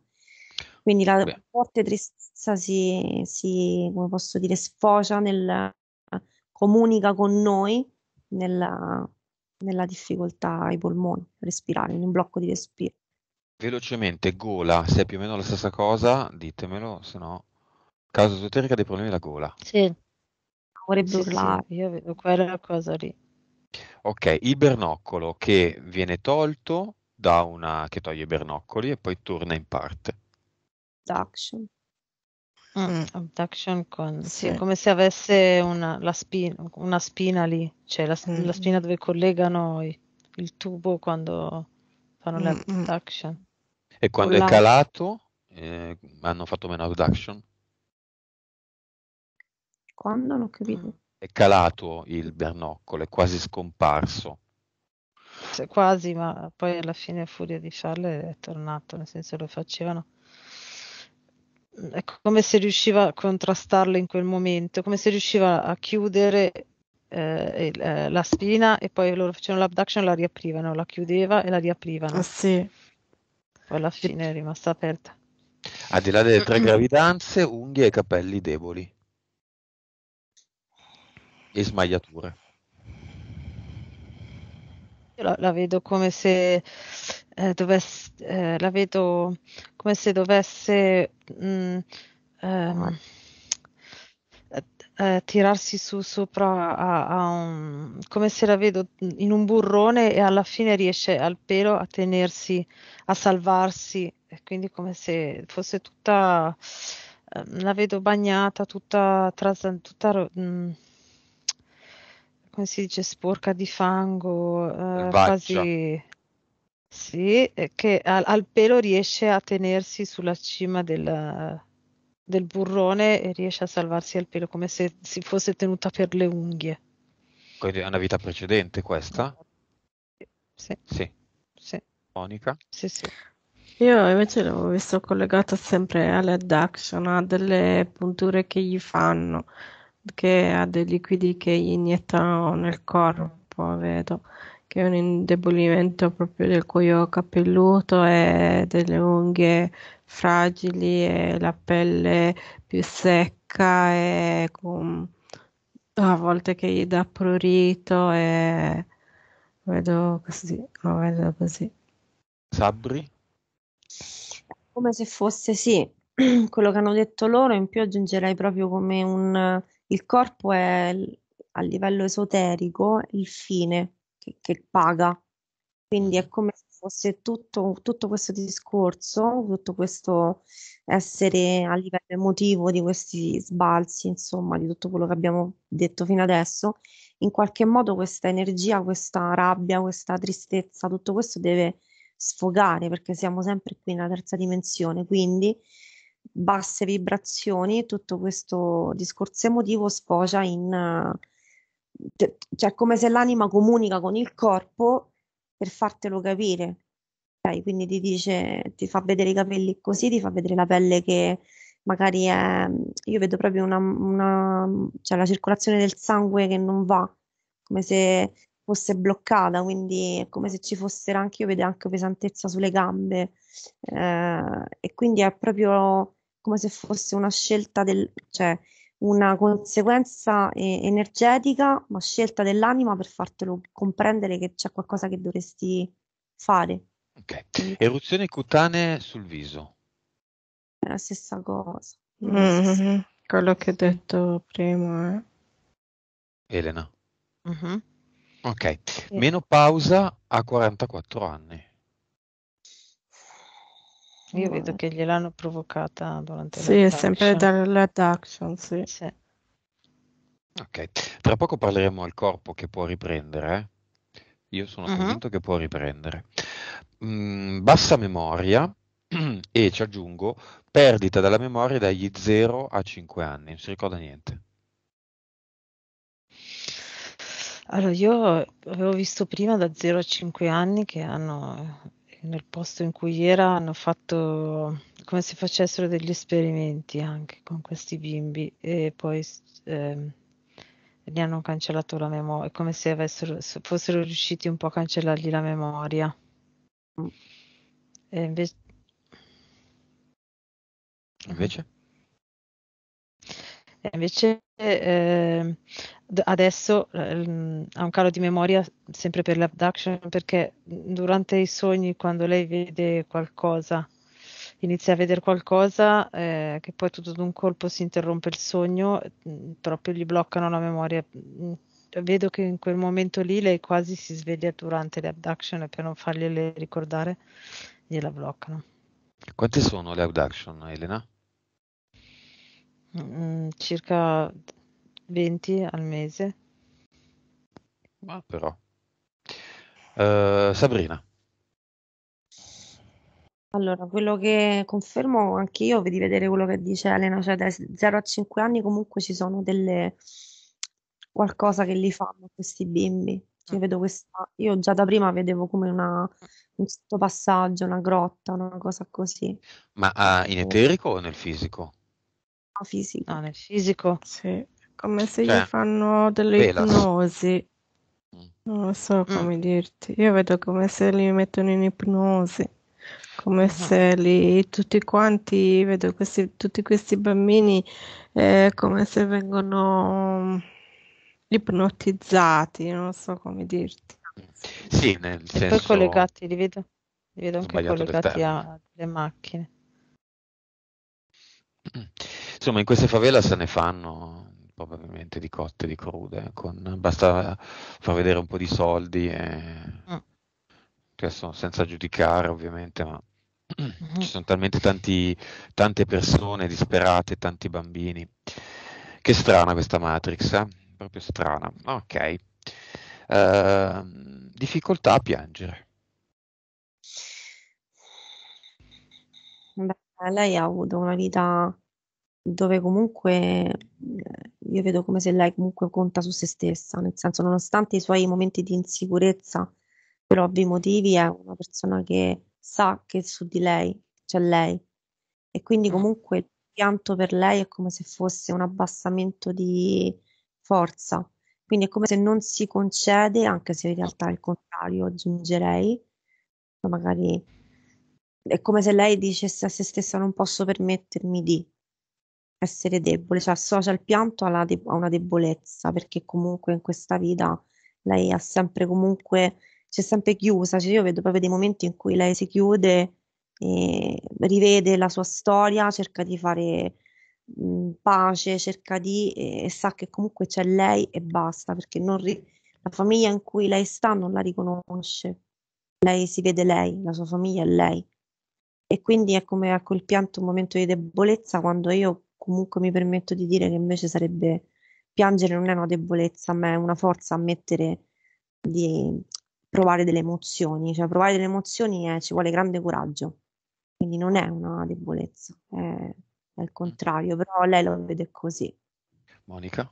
Quindi la forte tristezza si, si, come posso dire, sfocia nel, comunica con noi nella, nella difficoltà ai polmoni, respirare, in un blocco di respiro. Velocemente, gola, se è più o meno la stessa cosa, ditemelo, se no... Causa esoterica dei problemi della gola. Sì. Vorrebbe sì, urlare. Sì, io vedo quella cosa lì. Ok, il bernoccolo che viene tolto da una... che toglie i bernoccoli e poi torna in parte. D'action. Mm. mm, abduction con sì. sì. come se avesse una, spina, una spina lì, cioè la, mm. la, spina dove collegano i, il tubo quando fanno mm. le mm. abduction. E quando con è calato eh, hanno fatto meno abduction? Quando non capito. È calato il bernoccolo, è quasi scomparso. Cioè, quasi, ma poi alla fine a furia di farlo, è tornato, nel senso lo facevano è come se riusciva a contrastarlo in quel momento, come se riusciva a chiudere eh, eh, la spina e poi loro facevano l'abduction, la riaprivano, la chiudeva e la riaprivano. Ah, sì. Poi alla fine è rimasta aperta. Al di là delle tre mm. gravidanze, unghie e capelli deboli. E smagliature la, la vedo come se eh, dovesse, eh, la vedo come se dovesse mh, mm, ehm, eh, eh, tirarsi su sopra a, a un, come se la vedo in un burrone e alla fine riesce al pelo a tenersi, a salvarsi, e quindi come se fosse tutta, ehm, la vedo bagnata, tutta, tutta mh, mm, come si dice, sporca di fango, eh, quasi... Sì, eh, che al, al, pelo riesce a tenersi sulla cima del, del burrone e riesce a salvarsi al pelo come se si fosse tenuta per le unghie. Quindi è una vita precedente questa? Sì. Sì. sì. Monica? Sì, sì. Io invece l'avevo visto collegata sempre alle Action, a delle punture che gli fanno che ha dei liquidi che gli iniettano nel corpo, vedo che è un indebolimento proprio del cuoio capelluto e delle unghie fragili e la pelle più secca e con, a volte che gli dà prurito e vedo così, lo vedo così. Sabri? Come se fosse sì, *clears throat* quello che hanno detto loro, in più aggiungerei proprio come un il corpo è a livello esoterico il fine che, che paga, quindi è mm. come se fosse tutto, tutto, questo discorso, tutto questo essere a livello emotivo di questi sbalzi, insomma, di tutto quello che abbiamo detto fino adesso, in qualche modo questa energia, questa rabbia, questa tristezza, tutto questo deve sfogare perché siamo sempre qui nella terza dimensione, quindi basse vibrazioni, tutto questo discorso emotivo sfocia in... cioè come se l'anima comunica con il corpo per fartelo capire. Okay? Quindi ti dice, ti fa vedere i capelli così, ti fa vedere la pelle che magari è... Io vedo proprio una... una cioè la circolazione del sangue che non va, come se fosse bloccata, quindi è come se ci fossero anche, io vedo anche pesantezza sulle gambe eh, e quindi è proprio come se fosse una scelta del, cioè una conseguenza eh, energetica, ma scelta dell'anima per fartelo comprendere che c'è qualcosa che dovresti fare. Ok, eruzioni cutanee sul viso. È la stessa cosa. Mm-hmm. Quello che ho detto prima. Eh. Elena. Mm-hmm. Ok, menopausa a 44 anni. Io boh. vedo che gliel'hanno provocata durante sì, la Sì, è sempre dall'adduction, sì. sì. Ok, tra poco parleremo al corpo che può riprendere. Eh. Io sono uh-huh. convinto che può riprendere. Mm, bassa memoria *clears throat* e ci aggiungo perdita della memoria dagli 0 a 5 anni, non si ricorda niente. Allora, io avevo visto prima da 0 a 5 anni che hanno, eh, nel posto in cui era, hanno fatto come se facessero degli esperimenti anche con questi bimbi e poi ehm, gli hanno cancellato la memoria, come se, avessero, se fossero riusciti un po' a cancellargli la memoria. E invece... Invece? E invece eh, adesso eh, mm, ha un calo di memoria sempre per l'abduction perché durante i sogni quando lei vede qualcosa inizia a vedere qualcosa eh, che poi tutto d'un colpo si interrompe il sogno mm, proprio gli bloccano la memoria mm, vedo che in quel momento lì lei quasi si sveglia durante le abduction e per non fargliele ricordare gliela bloccano quante sono le abduction Elena? Mm, circa 20 al mese. Ma però. Uh, Sabrina. Allora, quello che confermo anche io di vedere quello che dice Elena, cioè da 0 a 5 anni comunque ci sono delle qualcosa che li fanno questi bimbi. Cioè, vedo questa... Io già da prima vedevo come una... un sottopassaggio, una grotta, una cosa così. Ma ah, in eterico o nel fisico? Ah, fisico. Ah, nel fisico? Sì come se cioè, gli fanno delle velas. ipnosi. Mm. Non lo so mm. come mm. dirti. Io vedo come se li mettono in ipnosi, come mm. se li tutti quanti, vedo questi, tutti questi bambini eh, come se vengono ipnotizzati, non so come dirti. Sì, nel e senso... poi collegati, li vedo, li vedo anche collegati alle macchine. Insomma, in queste favela se ne fanno probabilmente di cotte, di crude, eh, con, basta far vedere un po' di soldi, e, mm. adesso senza giudicare ovviamente, ma *clears throat* mm-hmm. ci sono talmente tanti, tante persone disperate, tanti bambini. Che strana questa Matrix, eh? proprio strana. Ok. Uh, difficoltà a piangere. Beh, lei ha avuto una vita dove comunque eh, io vedo come se lei comunque conta su se stessa, nel senso nonostante i suoi momenti di insicurezza per ovvi motivi è una persona che sa che su di lei c'è lei e quindi mm. comunque il pianto per lei è come se fosse un abbassamento di forza, quindi è come se non si concede, anche se in realtà è il contrario, aggiungerei, magari è come se lei dicesse a se stessa non posso permettermi di, essere debole, cioè associa il pianto de- a una debolezza, perché comunque in questa vita lei ha sempre comunque, c'è sempre chiusa, cioè io vedo proprio dei momenti in cui lei si chiude, e rivede la sua storia, cerca di fare mh, pace, cerca di, e, e, sa che comunque c'è lei e basta, perché ri- la famiglia in cui lei sta non la riconosce, lei si vede lei, la sua famiglia è lei. E quindi è come ecco il pianto, un momento di debolezza, quando io comunque mi permetto di dire che invece sarebbe piangere non è una debolezza, ma è una forza ammettere di provare delle emozioni, cioè provare delle emozioni è, ci vuole grande coraggio, quindi non è una debolezza, è, è il contrario, però lei lo vede così. Monica?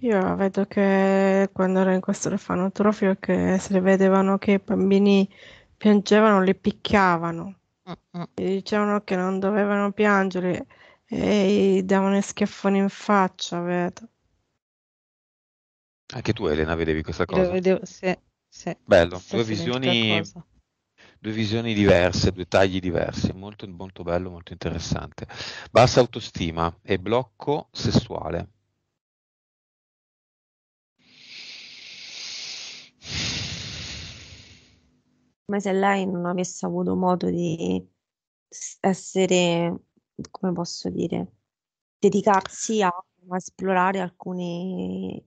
Io vedo che quando ero in questo orfanotrofio che se vedevano che i bambini piangevano, li picchiavano, mm, mm e dicevano che non dovevano piangere e davano schiaffoni in faccia, vedo. Anche tu, Elena, vedevi questa cosa? Lo vedevo, sì, sì. Bello, sì, due visioni due visioni diverse, due tagli diversi, molto, molto bello, molto interessante. Bassa autostima e blocco sessuale. Come se lei non avesse avuto modo di essere come posso dire, dedicarsi a, a esplorare alcune,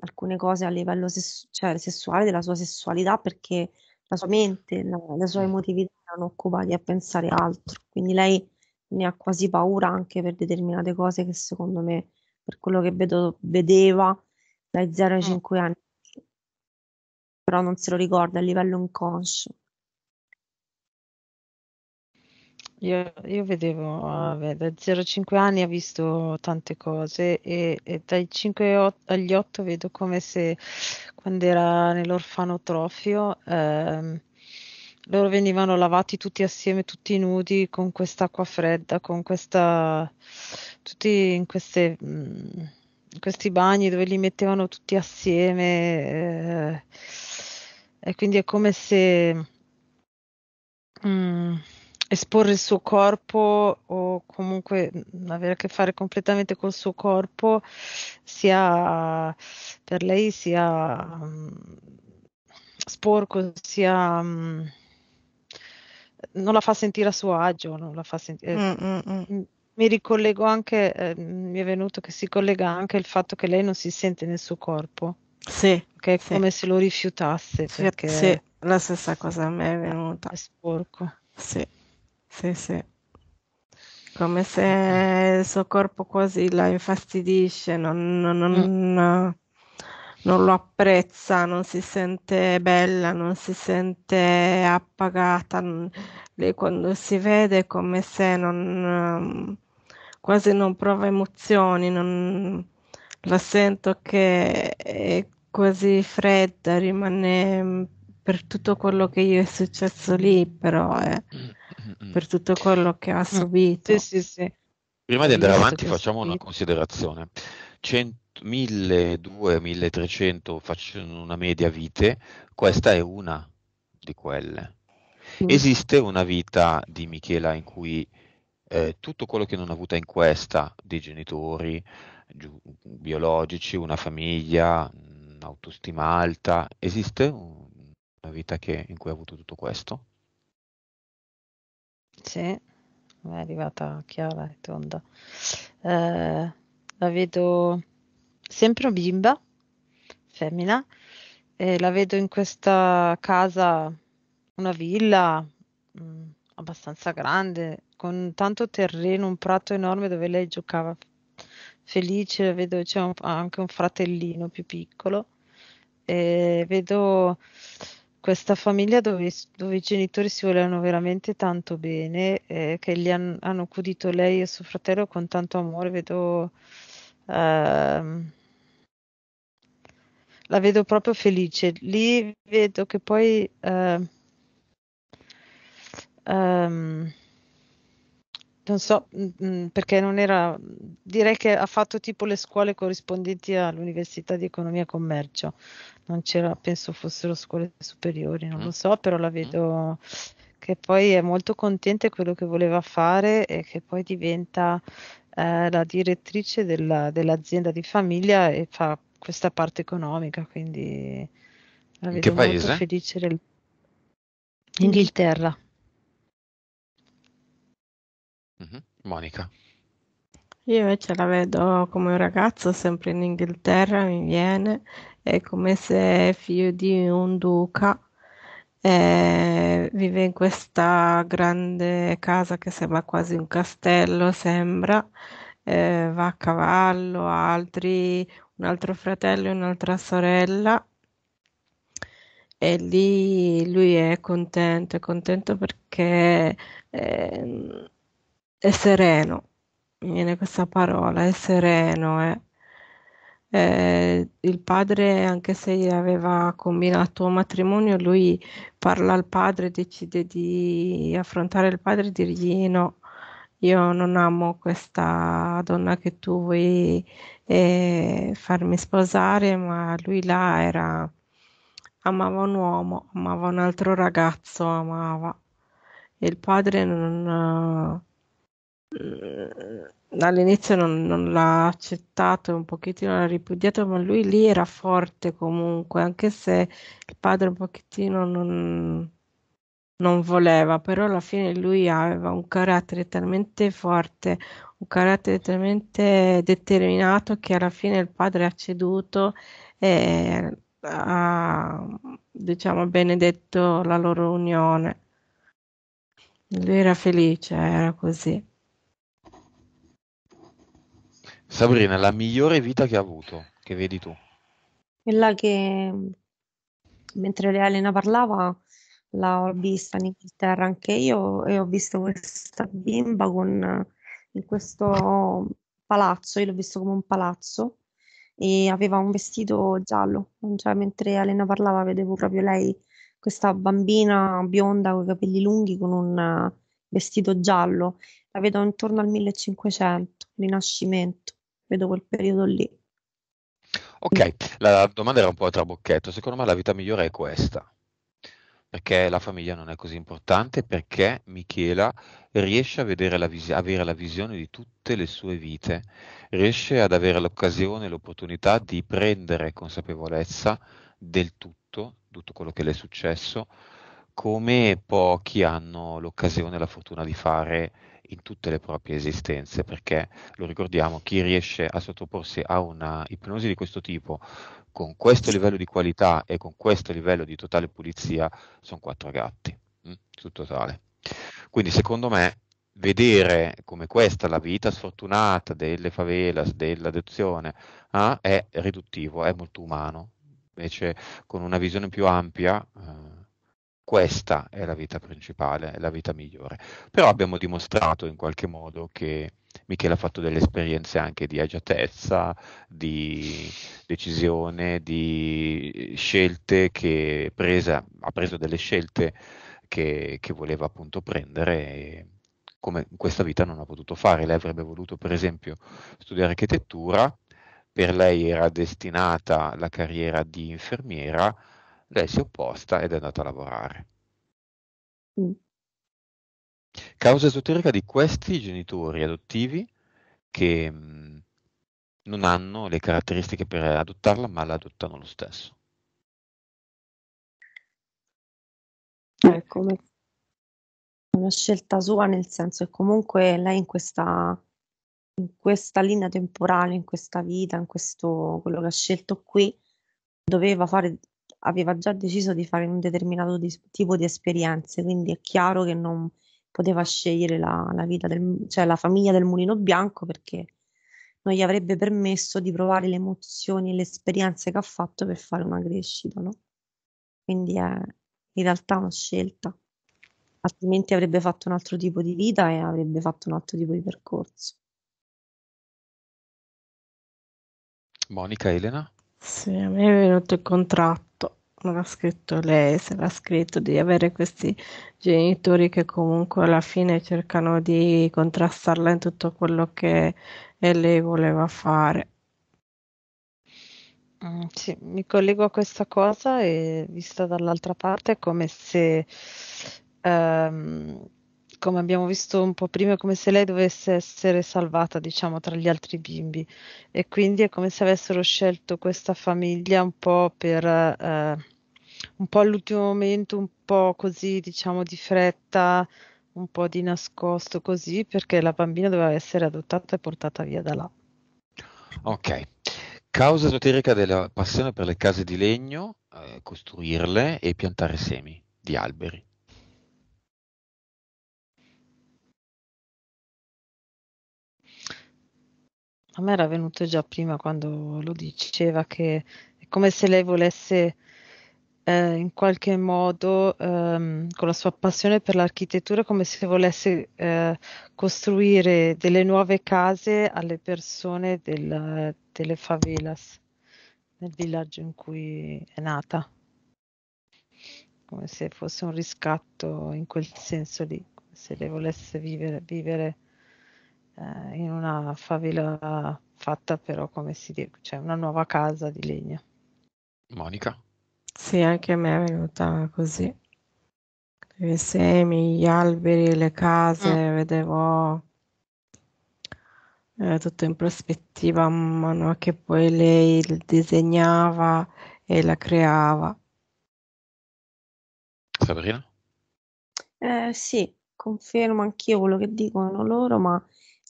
alcune, cose a livello sess- cioè sessuale, della sua sessualità, perché la sua mente, la, le sue mm. emotività erano occupate a pensare altro. Quindi lei ne ha quasi paura anche per determinate cose che secondo me, per quello che vedo, vedeva dai 0 ai 5 mm. anni, però non se lo ricorda a livello inconscio. Io, io vedevo, ah. vabbè, da 0 a 5 anni ha visto tante cose e, e dai 5 agli 8 vedo come se quando era nell'orfanotrofio ehm, loro venivano lavati tutti assieme, tutti nudi, con quest'acqua fredda, con questa... tutti in queste... in mm, questi bagni dove li mettevano tutti assieme eh, e quindi è come se... Mh, mm, esporre il suo corpo o comunque avere a che fare completamente col suo corpo sia per lei sia mm, sporco, sia mm, non la fa sentire a suo agio, non la fa sentire. Eh, mm, mi ricollego anche, eh, mi è venuto che si collega anche il fatto che lei non si sente nel suo corpo. Sì. Che è sì. come se lo rifiutasse. perché sì, la stessa cosa a me è venuta. È sporco. Sì. Sì, sì. Come se il suo corpo quasi la infastidisce, non, non- non- mm. non lo apprezza, non si sente bella, non si sente appagata. Lei quando si vede è come se non, um, quasi non prova emozioni, non, la sento che è quasi fredda, rimane mm, per tutto quello che gli è successo lì, però è Mm per tutto quello che ha mm. subito. Sì, sì, sì. Prima di andare avanti facciamo una considerazione. 1200-1300 facciano una media vite, questa è una di quelle. Esiste una vita di Michela in cui eh, tutto quello che non ha avuto in questa, dei genitori giu- biologici, una famiglia, un'autostima alta, esiste una vita che, in cui ha avuto tutto questo? Sì, è arrivata chiara e tonda. Eh, la vedo sempre bimba, femmina, e la vedo in questa casa, una villa mh, mm, abbastanza grande, con tanto terreno, un prato enorme dove lei giocava felice, vedo c'è un, anche un fratellino più piccolo, e vedo questa famiglia dove, dove, i genitori si volevano veramente tanto bene, eh, che li han, hanno accudito lei e suo fratello con tanto amore, vedo... Ehm, la vedo proprio felice. Lì vedo che poi... Eh, ehm, ehm non so mh, mm, mm, perché non era, direi che ha fatto tipo le scuole corrispondenti all'Università di Economia e Commercio, non c'era, penso fossero scuole superiori, non lo mm. so, però la vedo che poi è molto contenta di quello che voleva fare e che poi diventa eh, la direttrice della, dell'azienda di famiglia e fa questa parte economica, quindi la vedo In che paese? molto felice. Del... Inghilterra. Mm-hmm. Monica. Io invece la vedo come un ragazzo sempre in Inghilterra, mi viene, è come se è figlio di un duca, eh, vive in questa grande casa che sembra quasi un castello, sembra, eh, va a cavallo, ha altri, un altro fratello e un'altra sorella e lì lui è contento, è contento perché... Eh, è sereno, mi viene questa parola, è sereno. Eh. Eh, il padre, anche se aveva combinato un matrimonio, lui parla al padre, decide di affrontare il padre e dirgli no, io non amo questa donna che tu vuoi eh, farmi sposare, ma lui là era, amava un uomo, amava un altro ragazzo, amava. E il padre non Mm, all'inizio non, non, l'ha accettato un pochettino l'ha ripudiato ma lui lì era forte comunque anche se il padre un pochettino non, non voleva però alla fine lui aveva un carattere talmente forte un carattere talmente determinato che alla fine il padre ha ceduto e ha diciamo benedetto la loro unione lui era felice era così Sabrina, la migliore vita che ha avuto, che vedi tu? Quella che mentre Elena parlava l'ho vista in Inghilterra anche io e ho visto questa bimba con, in questo palazzo, io l'ho visto come un palazzo e aveva un vestito giallo, cioè mentre Elena parlava vedevo proprio lei, questa bambina bionda con i capelli lunghi con un vestito giallo, la vedo intorno al 1500, Rinascimento vedo quel periodo lì. Ok, la domanda era un po' a trabocchetto. Secondo me la vita migliore è questa, perché la famiglia non è così importante, perché Michela riesce a vedere la vis- avere la visione di tutte le sue vite, riesce ad avere l'occasione, l'opportunità di prendere consapevolezza del tutto, tutto quello che le è successo, come pochi hanno l'occasione e la fortuna di fare in tutte le proprie esistenze, perché lo ricordiamo, chi riesce a sottoporsi a una ipnosi di questo tipo, con questo livello di qualità e con questo livello di totale pulizia, sono quattro gatti, mm, su totale. Quindi secondo me vedere come questa la vita sfortunata delle favelas, dell'adozione, eh, ah, è riduttivo, è molto umano. Invece con una visione più ampia... Eh, questa è la vita principale, è la vita migliore. Però abbiamo dimostrato in qualche modo che Michele ha fatto delle esperienze anche di agiatezza, di decisione, di scelte che presa, ha preso delle scelte che, che voleva appunto prendere. E, come in questa vita non ha potuto fare. Lei avrebbe voluto, per esempio, studiare architettura, per lei era destinata la carriera di infermiera, lei si è opposta ed è andata a lavorare. Mm. Causa esoterica di questi genitori adottivi che mm, non hanno le caratteristiche per adottarla, ma la adottano lo stesso. Ecco, una scelta sua nel senso che comunque lei in questa, in questa linea temporale, in questa vita, in questo, quello che ha scelto qui, doveva fare aveva già deciso di fare un determinato dis- tipo di esperienze, quindi è chiaro che non poteva scegliere la, la vita, del, cioè la famiglia del mulino bianco perché non gli avrebbe permesso di provare le emozioni e le esperienze che ha fatto per fare una crescita, no? Quindi è in realtà una scelta, altrimenti avrebbe fatto un altro tipo di vita e avrebbe fatto un altro tipo di percorso. Monica Elena? Sì, a me è venuto il contratto, me l'ha scritto lei, se l'ha scritto di avere questi genitori che comunque alla fine cercano di contrastarla in tutto quello che lei voleva fare. Mm, sì, mi collego a questa cosa e vista dall'altra parte come se um, come abbiamo visto un po' prima, è come se lei dovesse essere salvata, diciamo, tra gli altri bimbi. E quindi è come se avessero scelto questa famiglia un po' per eh, un po' all'ultimo momento, un po' così, diciamo, di fretta, un po' di nascosto così, perché la bambina doveva essere adottata e portata via da là. Ok. Causa esoterica della passione per le case di legno, eh, costruirle e piantare semi di alberi. a me era venuto già prima quando lo diceva che è come se lei volesse eh, in qualche modo ehm, con la sua passione per l'architettura come se volesse eh, costruire delle nuove case alle persone del, delle favelas nel villaggio in cui è nata come se fosse un riscatto in quel senso lì se lei volesse vivere, vivere eh, in una favela fatta però come si dice, cioè una nuova casa di legno. Monica? Sì, anche a me è venuta così. I semi, gli alberi, le case, mm. vedevo eh, tutto in prospettiva man mano che poi lei disegnava e la creava. Sabrina? Eh, sì, confermo anch'io quello che dicono loro, ma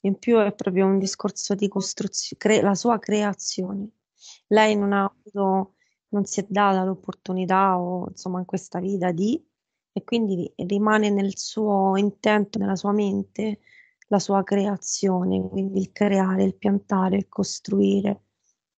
in più è proprio un discorso di costruzione, cre- la sua creazione. Lei non ha avuto, non si è data l'opportunità o insomma in questa vita di, e quindi rimane nel suo intento, nella sua mente, la sua creazione, quindi il creare, il piantare, il costruire.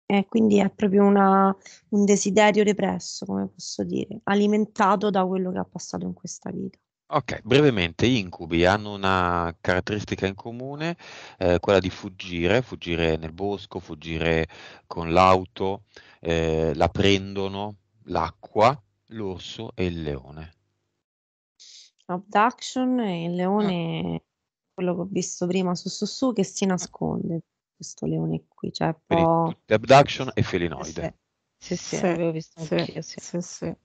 E quindi è proprio una, un desiderio represso, come posso dire, alimentato da quello che ha passato in questa vita. Ok, brevemente, incubi hanno una caratteristica in comune, ehm, quella di fuggire, fuggire nel bosco, fuggire con l'auto, ehm, la prendono, l'acqua, l'orso e il leone. Abduction e il leone, ah. quello che ho visto prima su su su, che si nasconde, questo leone qui, cioè Quindi, po'... abduction e felinoide. Eh sì, sì, sì, sì avevo visto anch'io, sì. sì, sì.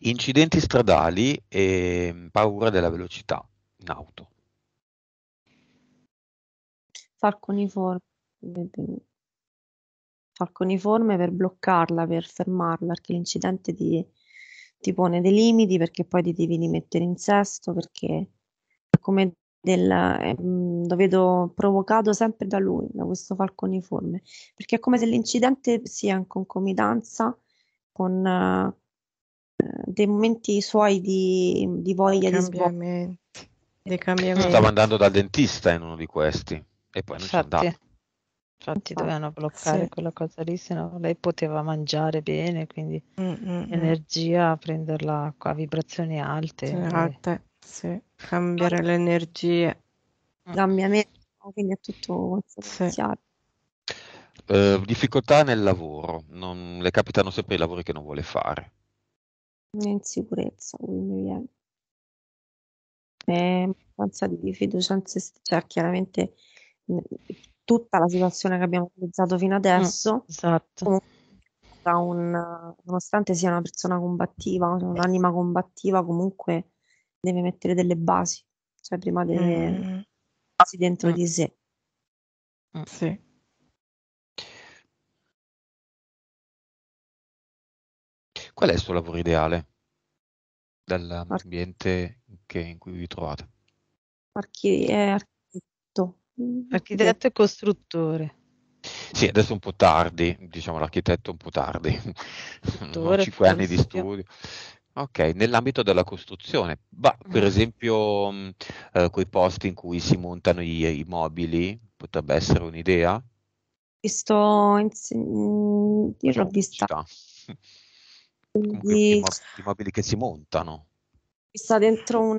Incidenti stradali e mm, paura della velocità in auto. Falconiforme. Falconiforme per bloccarla, per fermarla, perché l'incidente ti, ti pone dei limiti, perché poi ti devi rimettere in sesto, perché come del, eh, mm, lo vedo provocato sempre da lui, da questo falconiforme, perché è come se l'incidente sia in concomitanza con, eh, eh, dei momenti suoi di, di voglia di svolgere. Stava andando dal dentista in uno di questi e poi non c'è andato. Infatti dovevano bloccare sì. quella cosa lì, se no lei poteva mangiare bene, quindi Mm-mm-mm. energia, prenderla a vibrazioni alte. Sì, alte, sì. cambiare ah. le energie. Mm. Cambiamento, quindi è tutto sì. Eh, difficoltà nel lavoro, non, le capitano sempre i lavori che non vuole fare in sicurezza, quindi è mancanza di fiducia in se cioè chiaramente tutta la situazione che abbiamo utilizzato fino mm, adesso. esatto. Un, nonostante sia una persona combattiva, cioè, un'anima combattiva, comunque deve mettere delle basi, cioè prima delle mm. basi dentro mm. di sé. Mm. Sì. Qual è il suo lavoro ideale dall'ambiente che, in cui vi trovate? Archi- eh, architetto. Mm. Architetto e costruttore. Sì, adesso è un po' tardi, diciamo l'architetto è un po' tardi, *laughs* Tutore, cinque anni di studio. Ok, nell'ambito della costruzione, bah, per mm. esempio mm, eh, quei posti in cui si montano i, i mobili, potrebbe essere un'idea? Visto, in, io cioè, l'ho vista. *laughs* Quindi, i, mobili, i mobili che si montano. Sta dentro un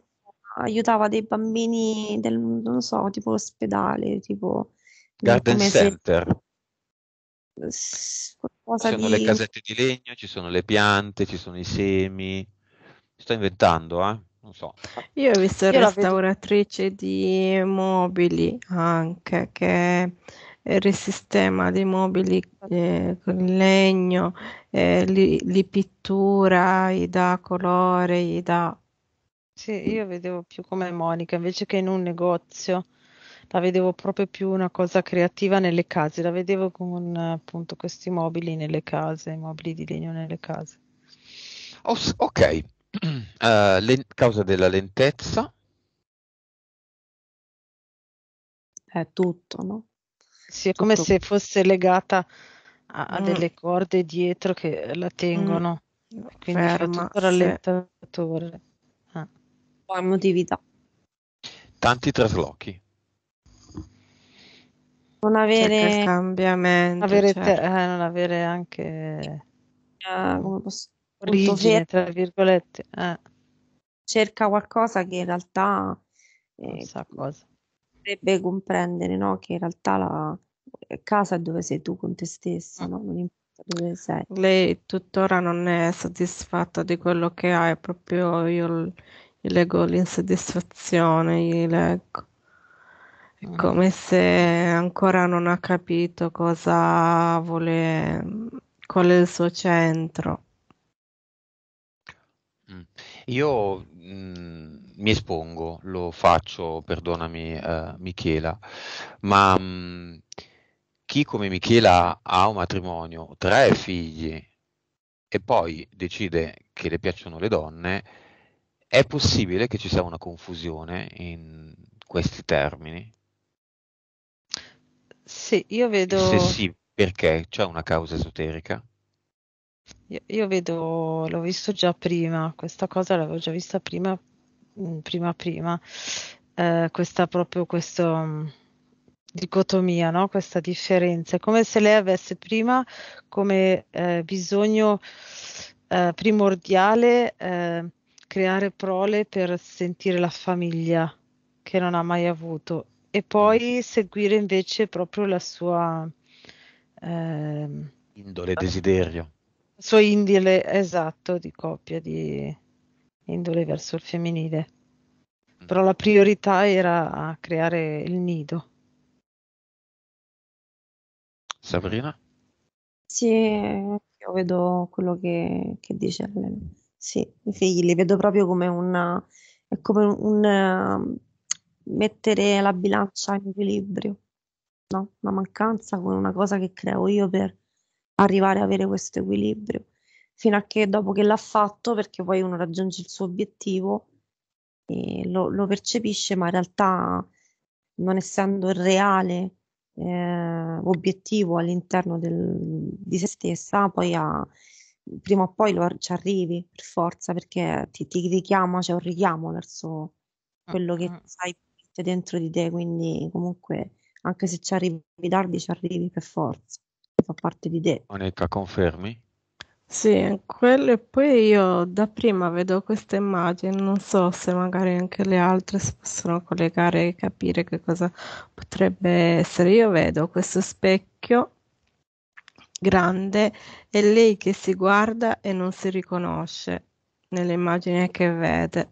aiutava dei bambini del non so, tipo ospedale, tipo Garden Center. Se... Ci sono di... le casette di legno, ci sono le piante, ci sono i semi. Sto inventando, eh? Non so. Io ho visto Io restauratrice vedo... di mobili anche che eh, il sistema dei mobili eh, con il legno, eh, li, li pittura, gli dà colore, gli dà... Sì, io vedevo più come Monica, invece che in un negozio, la vedevo proprio più una cosa creativa nelle case, la vedevo con appunto questi mobili nelle case, i mobili di legno nelle case. Oh, ok, uh, *clears throat* le, causa della lentezza. È tutto, no? sì, è come se fosse legata a, a mm. delle corde dietro che la tengono, mm. quindi Ferma, fa tutto rallentatore. Sì. Ah. Emotività. Tanti traslochi. Non avere cioè, cambiamento, avere certo. te, eh, non avere anche uh, come posso... origine, tra virgolette. Eh. Cerca qualcosa che in realtà eh, non sa cosa potrebbe comprendere no? che in realtà la eh, casa è dove sei tu con te stessa, mm. no? non importa dove sei. Lei tuttora non è soddisfatta di quello che ha, è proprio io leggo l'insoddisfazione, io leggo. È mm. come se ancora non ha capito cosa vuole, qual è il suo centro. Mm. Io mh, mi espongo, lo faccio, perdonami eh, Michela, ma mh, mm, chi come Michela ha un matrimonio, tre figli e poi decide che le piacciono le donne, è possibile che ci sia una confusione in questi termini? Sì, io vedo... Se sì, perché? C'è una causa esoterica? io vedo, l'ho visto già prima, questa cosa l'avevo già vista prima Mm, prima prima, eh, questa proprio questa mm, dicotomia, no? questa differenza, come se lei avesse prima come eh, bisogno eh, primordiale eh, creare prole per sentire la famiglia che non ha mai avuto e poi mm. seguire invece proprio la sua ehm, indole, desiderio. Suo indile esatto, di coppia, di, indole verso il femminile. Mm. Però la priorità era a creare il nido. Sabrina? Sì, io vedo quello che, che dice Sì, i figli li vedo proprio come una, come un, un um, uh, mettere la bilancia in equilibrio, no? Una mancanza con una cosa che creo io per arrivare a avere questo equilibrio fino a che dopo che l'ha fatto, perché poi uno raggiunge il suo obiettivo e lo, lo percepisce, ma in realtà non essendo il reale eh, obiettivo all'interno del, di se stessa, poi ha, prima o poi lo, ci arrivi per forza perché ti, ti richiama, c'è cioè un richiamo verso quello che ah, ah. sai dentro di te, quindi comunque anche se ci arrivi tardi ci arrivi per forza, fa parte di te. Moneta, confermi? Sì, quello e poi io da prima vedo questa immagine, non so se magari anche le altre si possono collegare e capire che cosa potrebbe essere. Io vedo questo specchio grande e lei che si guarda e non si riconosce nell'immagine che vede.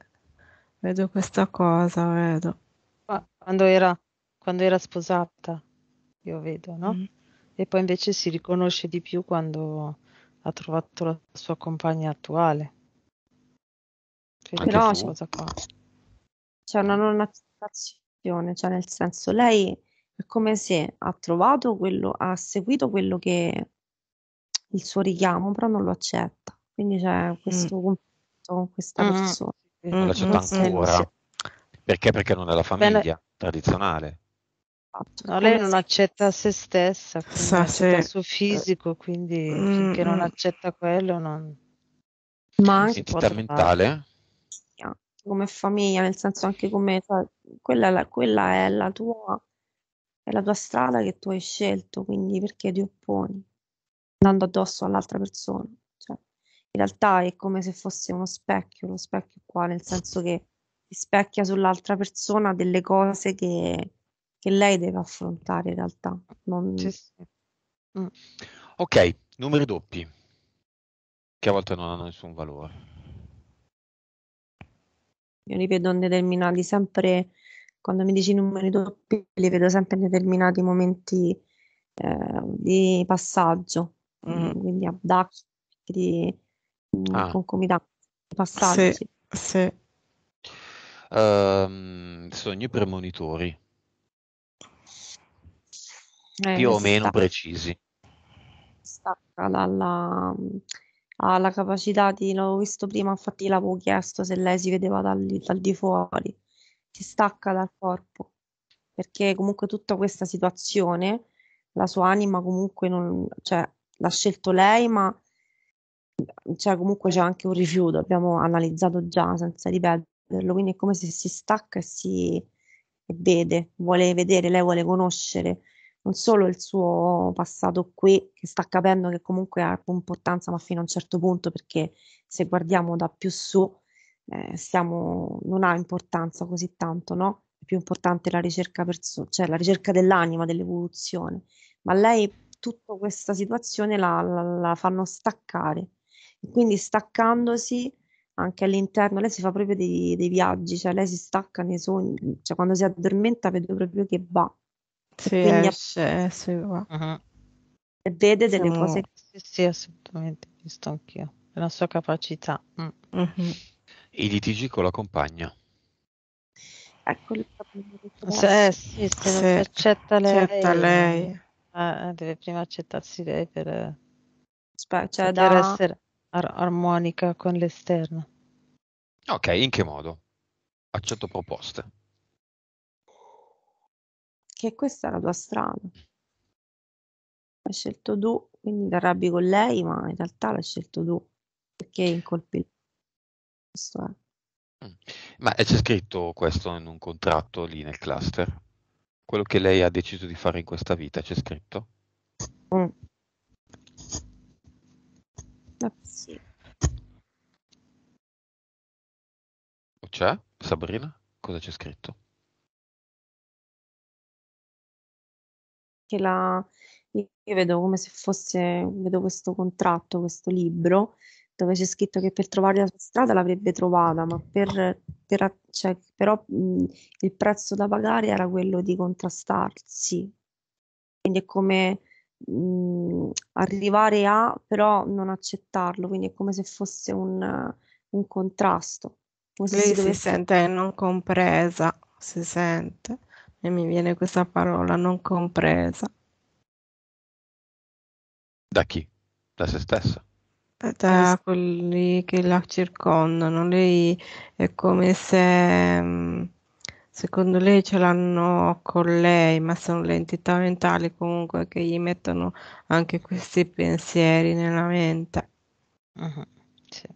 Vedo questa cosa, vedo. Ma quando era, quando era sposata, io vedo, no? Mm. E poi invece si riconosce di più quando ha trovato la sua compagna attuale. Però c'è, c'è una non accettazione, cioè nel senso lei è come se ha trovato quello, ha seguito quello che il suo richiamo, però non lo accetta. Quindi c'è mm. questo mm. conflitto con questa mm. persona. Non l'accetta ancora. Perché? Perché non è la famiglia Bene. tradizionale. Esatto. No, lei non accetta se stessa, Sa, se... il suo fisico, quindi mm, finché non accetta quello non... Ma anche mentale? Come famiglia, nel senso anche come... Cioè, quella, quella è, la tua, è la tua strada che tu hai scelto, quindi perché ti opponi? Andando addosso all'altra persona. Cioè, in realtà è come se fosse uno specchio, lo specchio qua, nel senso che ti specchia sull'altra persona delle cose che che lei deve affrontare in realtà. Non... Sì, sì. Mm. Ok, numeri doppi, che a volte non hanno nessun valore. Io li vedo indeterminati sempre, quando mi dici numeri doppi, li vedo sempre in determinati momenti eh, di passaggio, mm. quindi abduction, di mm, ah. concomitanza, passaggi. Sì, sì. Um, ehm, sogni premonitori eh, più o meno stacca. precisi. Stacca dalla, ha capacità di, l'ho visto prima, infatti l'avevo chiesto se lei si vedeva dal, dal di fuori, si stacca dal corpo, perché comunque tutta questa situazione, la sua anima comunque non, cioè, l'ha scelto lei, ma cioè, comunque c'è anche un rifiuto, abbiamo analizzato già senza ripeterlo, quindi è come se si stacca e si e vede, vuole vedere, lei vuole conoscere non solo il suo passato qui, che sta capendo che comunque ha importanza, ma fino a un certo punto, perché se guardiamo da più su, eh, siamo, non ha importanza così tanto, no? È più importante la ricerca, perso- cioè la ricerca dell'anima, dell'evoluzione. Ma lei tutta questa situazione la, la, la fanno staccare. E quindi staccandosi anche all'interno, lei si fa proprio dei, dei viaggi, cioè lei si stacca nei sogni, cioè quando si addormenta vedo proprio che va sì, quindi esce, eh, esce eh, uh-huh. vede delle Siamo... cose. Sì, sì, assolutamente, visto anch'io, la sua capacità. Mm. Mm-hmm. I litigi con la compagna. Ah, ecco il eh, se, sì, se, se non accetta lei, accetta lei. Eh, deve prima accettarsi lei per, Sp- cioè per da... essere ar- armonica con l'esterno. Ok, in che modo? Accetto proposte che questa è la tua strada. Hai scelto tu, quindi ti arrabbi con lei, ma in realtà l'hai scelto tu, perché incolpi questo è. Mm. Ma c'è scritto questo in un contratto lì nel cluster? Quello che lei ha deciso di fare in questa vita c'è scritto? Mm. Ah, sì. C'è? Sabrina? Cosa c'è scritto? che la, io vedo come se fosse, vedo questo contratto, questo libro, dove c'è scritto che per trovare la sua strada l'avrebbe trovata, ma per, per, cioè, però mh, mhmm, il prezzo da pagare era quello di contrastarsi. Quindi è come mh, mhmm, arrivare a, però non accettarlo, quindi è come se fosse un, un contrasto. Lei si, si sente non compresa, si sente e mi viene questa parola non compresa. Da chi? Da se stessa? Da quelli che la circondano. Lei è come se, mm, secondo lei, ce l'hanno con lei, ma sono le entità mentali comunque che gli mettono anche questi pensieri nella mente. Uh-huh. Sì.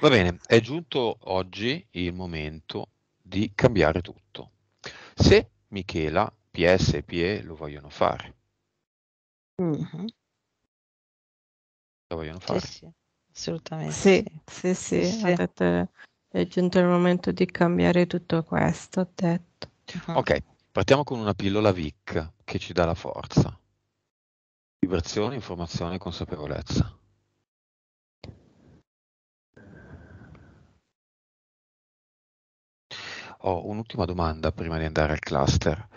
Va bene, è giunto oggi il momento di cambiare tutto se Michela, PS e PE lo vogliono fare. Mm-hmm. Lo vogliono fare? Sì, sì. assolutamente. Sì, sì, sì, sì. Ha detto, è giunto il momento di cambiare tutto questo, ho detto. Mhm. Ok, partiamo con una pillola VIC che ci dà la forza. Vibrazione, informazione e consapevolezza. Ho un'ultima domanda prima di andare al cluster.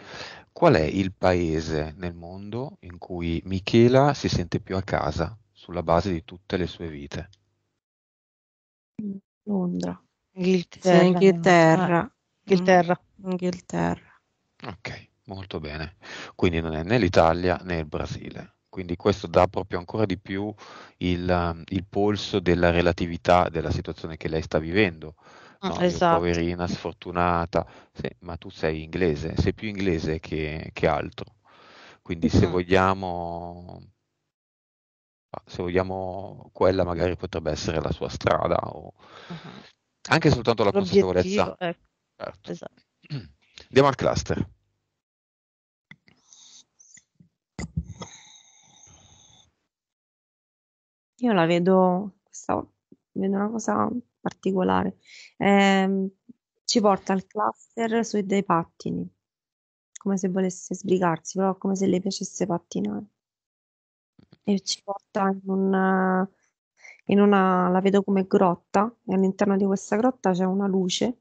Qual è il paese nel mondo in cui Michela si sente più a casa sulla base di tutte le sue vite? Londra. Inghilterra. Inghilterra. Ah. Inghilterra. Mm. Inghilterra. Ok, molto bene. Quindi non è né l'Italia né il Brasile. Quindi questo dà proprio ancora di più il, il polso della relatività della situazione che lei sta vivendo no, mm, esatto. poverina, sfortunata, sì, ma tu sei inglese, sei più inglese che, che altro. Quindi se esatto. vogliamo, ah, se vogliamo, quella magari potrebbe essere la sua strada, o... uh-huh. anche soltanto la L'obiettivo, consapevolezza. Ecco. Certo. Esatto. *clears throat* Andiamo al cluster. Io la vedo questa vedo una cosa particolare. Eh, ci porta al cluster sui dei pattini, come se volesse sbrigarsi, però come se le piacesse pattinare. E ci porta in una, in una la vedo come grotta, e all'interno di questa grotta c'è una luce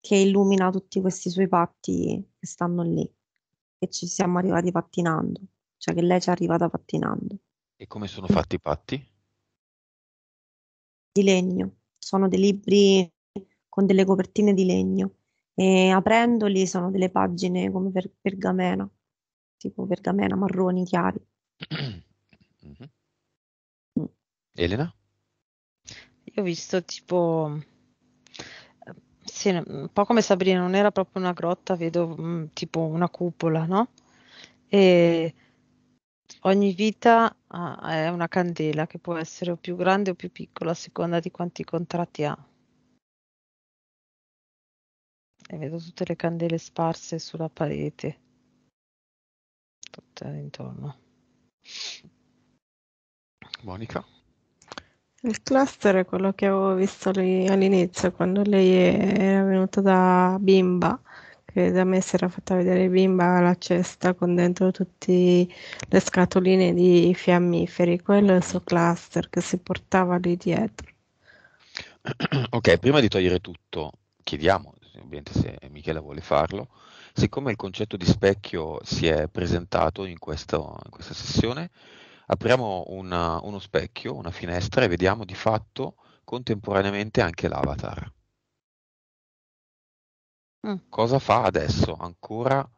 che illumina tutti questi suoi patti che stanno lì, che ci siamo arrivati pattinando, cioè che lei ci è arrivata pattinando. E come sono fatti i patti? di legno, sono dei libri con delle copertine di legno e aprendoli sono delle pagine come per pergamena, tipo pergamena marroni chiari. Mm-hmm. *clears throat* Elena? Io ho visto tipo sì, un po' come Sabrina, non era proprio una grotta, vedo mm, tipo una cupola, no? E ogni vita ah, è una candela che può essere o più grande o più piccola a seconda di quanti contratti ha. E vedo tutte le candele sparse sulla parete, tutte intorno. Monica? Il cluster è quello che avevo visto all'inizio quando lei era venuta da bimba che da me si era fatta vedere bimba la cesta con dentro tutte le scatoline di fiammiferi, quello è il suo cluster che si portava lì dietro. *clears throat* Ok, prima di togliere tutto, chiediamo, ovviamente se Michela vuole farlo, siccome il concetto di specchio si è presentato in, questo, in questa sessione, apriamo una, uno specchio, una finestra e vediamo di fatto contemporaneamente anche l'avatar. Mm. Cosa fa adesso? Ancora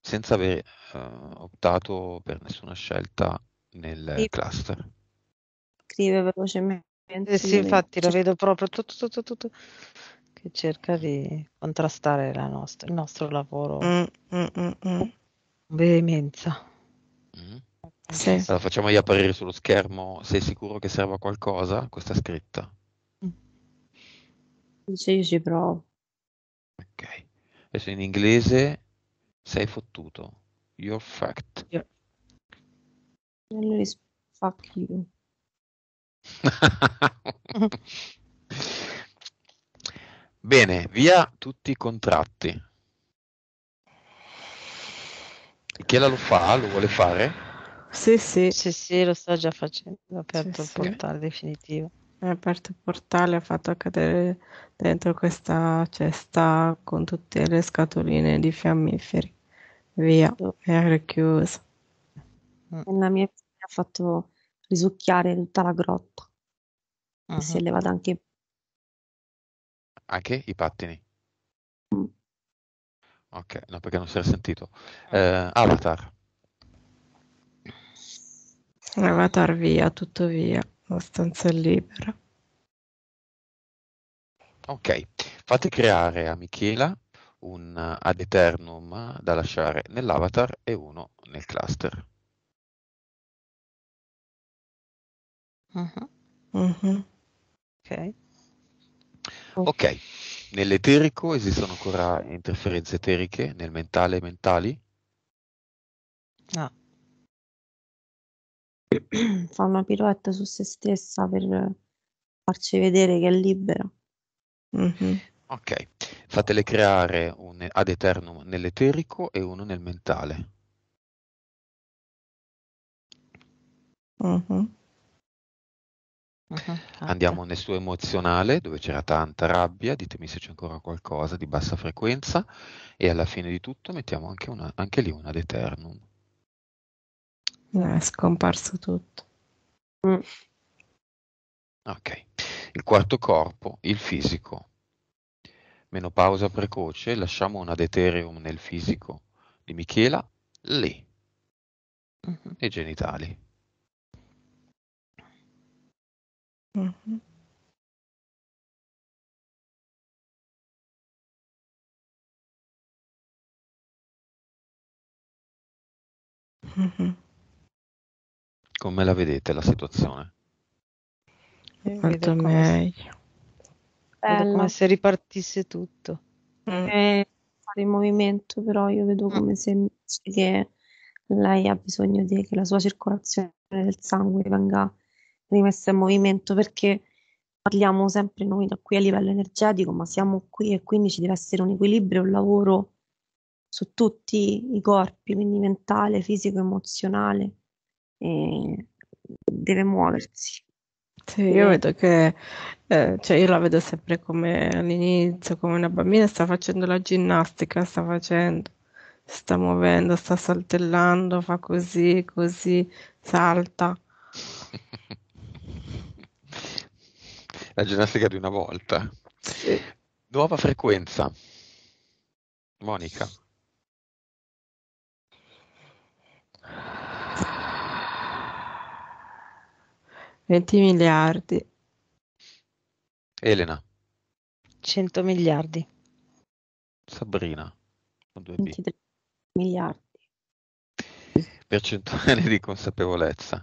senza aver uh, optato per nessuna scelta nel sì. cluster. Scrive velocemente. Eh sì, infatti la vedo proprio tutto, tutto, tutto, che cerca di contrastare nostra, il nostro lavoro. Mm, mm, mm, mm. Veemenza. Mm. Sì. Allora, facciamogli apparire sullo schermo, sei sicuro che serva qualcosa questa scritta? Dice io ci provo. Ok. Adesso in inglese sei fottuto. You're fucked. Yeah. Allora fuck you. *laughs* Bene, via tutti i contratti. Michela lo fa, lo vuole fare? Sì, sì, sì, sì lo sta già facendo, ha aperto sì, il portale definitivo. Ha aperto il portale, ha fatto cadere dentro questa cesta con tutte le scatoline di fiammiferi. Via, è richiusa. La mm. mia figlia ha fatto risucchiare tutta la grotta. Uh-huh. Si è levata anche... Anche i pattini? Mm. Ok, no perché non si era sentito. Ah. Eh, Avatar. Avatar via, tutto via una stanza libera. Ok, fate creare a Michela un eh, ad eternum da lasciare nell'avatar e uno nel cluster. Uh-huh. Uh-huh. Ok. Ok, nell'eterico esistono ancora interferenze eteriche, nel mentale e mentali? No. *clears throat* fa una pirouette su se stessa per farci vedere che è libera. Mm-hmm. Ok, fatele creare un ad eternum nell'eterico e uno nel mentale. Mm-hmm. Uh-huh. Andiamo nel suo emozionale, dove c'era tanta rabbia, ditemi se c'è ancora qualcosa di bassa frequenza, e alla fine di tutto mettiamo anche, una, anche lì una ad eternum è scomparso tutto. Mm. Ok. Il quarto corpo, il fisico. Menopausa precoce, lasciamo una deterium nel fisico di Michela lì. Mm-hmm. I genitali. Mm-hmm. Mm-hmm. Come la vedete la situazione? Molto meglio. Bello. Come se ripartisse tutto. Mm. Eh, fare in movimento, però io vedo mm. come se che lei ha bisogno di che la sua circolazione del sangue venga rimessa in movimento perché parliamo sempre noi da qui a livello energetico, ma siamo qui e quindi ci deve essere un equilibrio, un lavoro su tutti i corpi, quindi mentale, fisico, emozionale deve muoversi. Sì, io vedo che, eh, cioè io la vedo sempre come all'inizio, come una bambina, sta facendo la ginnastica, sta facendo, sta muovendo, sta saltellando, fa così, così, salta. *laughs* la ginnastica di una volta. Sì. Nuova frequenza. Monica. 20 miliardi. Elena. 100 miliardi. Sabrina. 23 miliardi. Percentuale *laughs* di consapevolezza.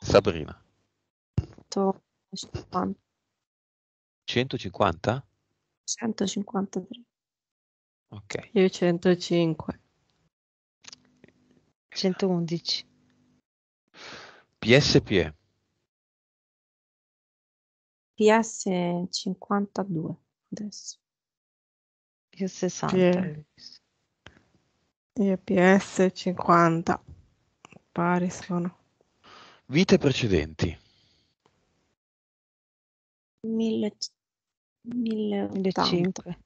Sabrina. 150. 150? 153. Ok. Io 105. 111. PSPE. PS52 adesso. PS60. P- PS50 pari sono. Vite precedenti. 1000 1005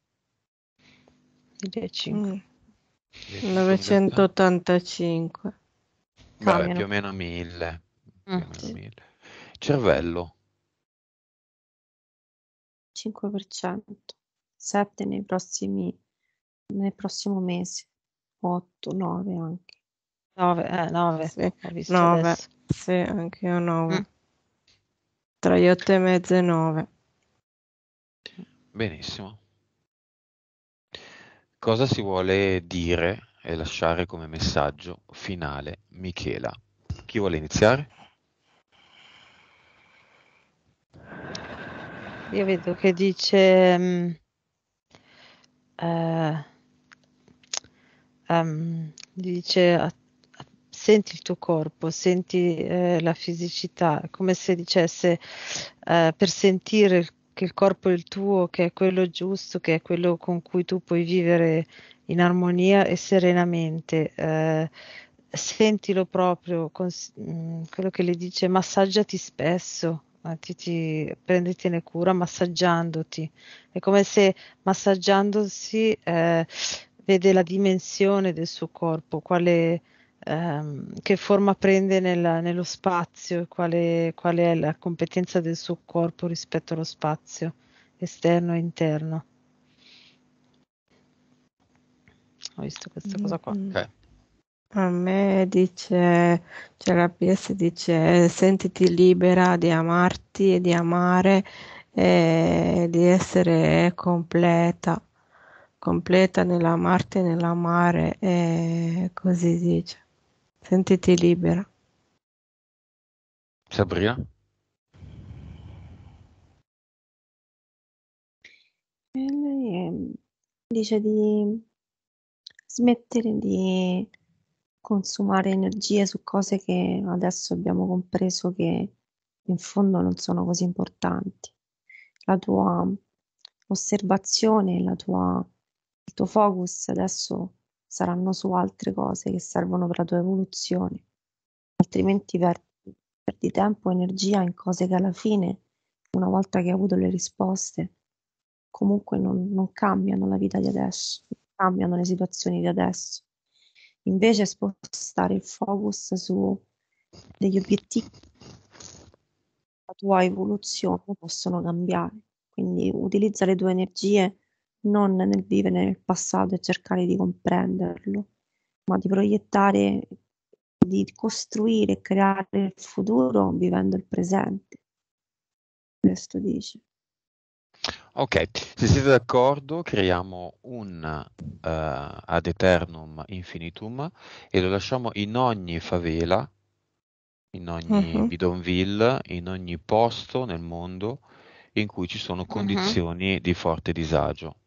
1005 985 Vabbè, più o meno 1000 Mm, sì. Cervello. 5%, 7 nei prossimi, nel prossimo mese, 8, 9 anche. 9, eh, 9, sì, ho visto 9. Sì, anche io 9. Mm. Tra gli 8 e mezzo e 9. Benissimo. Cosa si vuole dire e lasciare come messaggio finale Michela? Chi vuole iniziare? Io vedo che dice mh, mm, eh, um, dice senti il tuo corpo, senti eh, la fisicità, come se dicesse eh, per sentire che il corpo è il tuo, che è quello giusto, che è quello con cui tu puoi vivere in armonia e serenamente. Eh, sentilo proprio, con, mm, quello che le dice, massaggiati spesso prendetene cura massaggiandoti. È come se massaggiandosi eh, vede la dimensione del suo corpo, quale, ehm, che forma prende nella, nello spazio, quale, quale è la competenza del suo corpo rispetto allo spazio esterno e interno. Ho visto questa mm, cosa qua. Mm. Okay. A me dice, cioè la PS dice sentiti libera di amarti e di amare e di essere completa, completa nell'amarti e nell'amare e così dice. Sentiti libera. Sabrina? E lei ehm, dice di smettere di consumare energie su cose che adesso abbiamo compreso che in fondo non sono così importanti. La tua osservazione, la tua, il tuo focus adesso saranno su altre cose che servono per la tua evoluzione, altrimenti perdi, perdi tempo e energia in cose che alla fine, una volta che hai avuto le risposte, comunque non, non cambiano la vita di adesso, non cambiano le situazioni di adesso invece spostare il focus su degli obiettivi la tua evoluzione possono cambiare. Quindi utilizza le tue energie non nel vivere nel passato e cercare di comprenderlo, ma di proiettare, di costruire e creare il futuro vivendo il presente. Questo dice. Ok, se siete d'accordo creiamo un uh, ad eternum infinitum e lo lasciamo in ogni favela, in ogni uh-huh. bidonville, in ogni posto nel mondo in cui ci sono mm-hmm. condizioni uh-huh. di forte disagio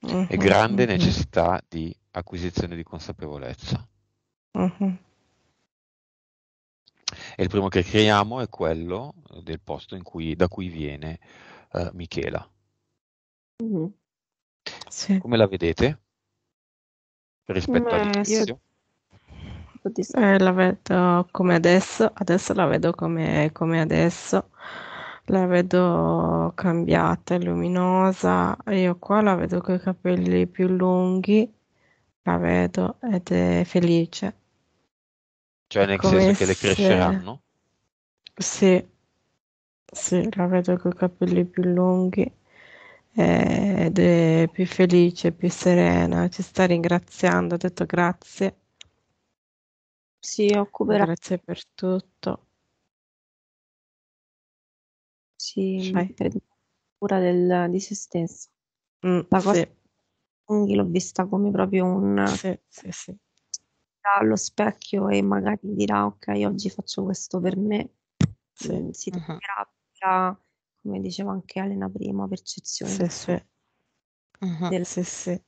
uh-huh. e mm-hmm. grande necessità di acquisizione di consapevolezza. E il primo che creiamo è quello del posto cui, da cui viene uh, Michela. Sì. Come la vedete rispetto Beh, all'inizio? Io... Eh, la vedo come adesso, adesso la vedo come, come adesso, la vedo cambiata, luminosa, io qua la vedo con i capelli più lunghi, la vedo ed è felice. Cioè nel come senso se... che le cresceranno? Sì, sì, la vedo con i capelli più lunghi eh, ed è più felice, più serena, ci sta ringraziando, ha detto grazie. Si occuperà. Grazie per tutto. Si prende cura del, di se stessa. Mm, La cosa sì. l'ho vista come proprio un... Sì, sì, sì. Allo specchio e magari dirà ok oggi faccio questo per me. Sì. Mm, si uh-huh come diceva anche Elena prima, percezione. Sì, sì. Del... Sì, sì.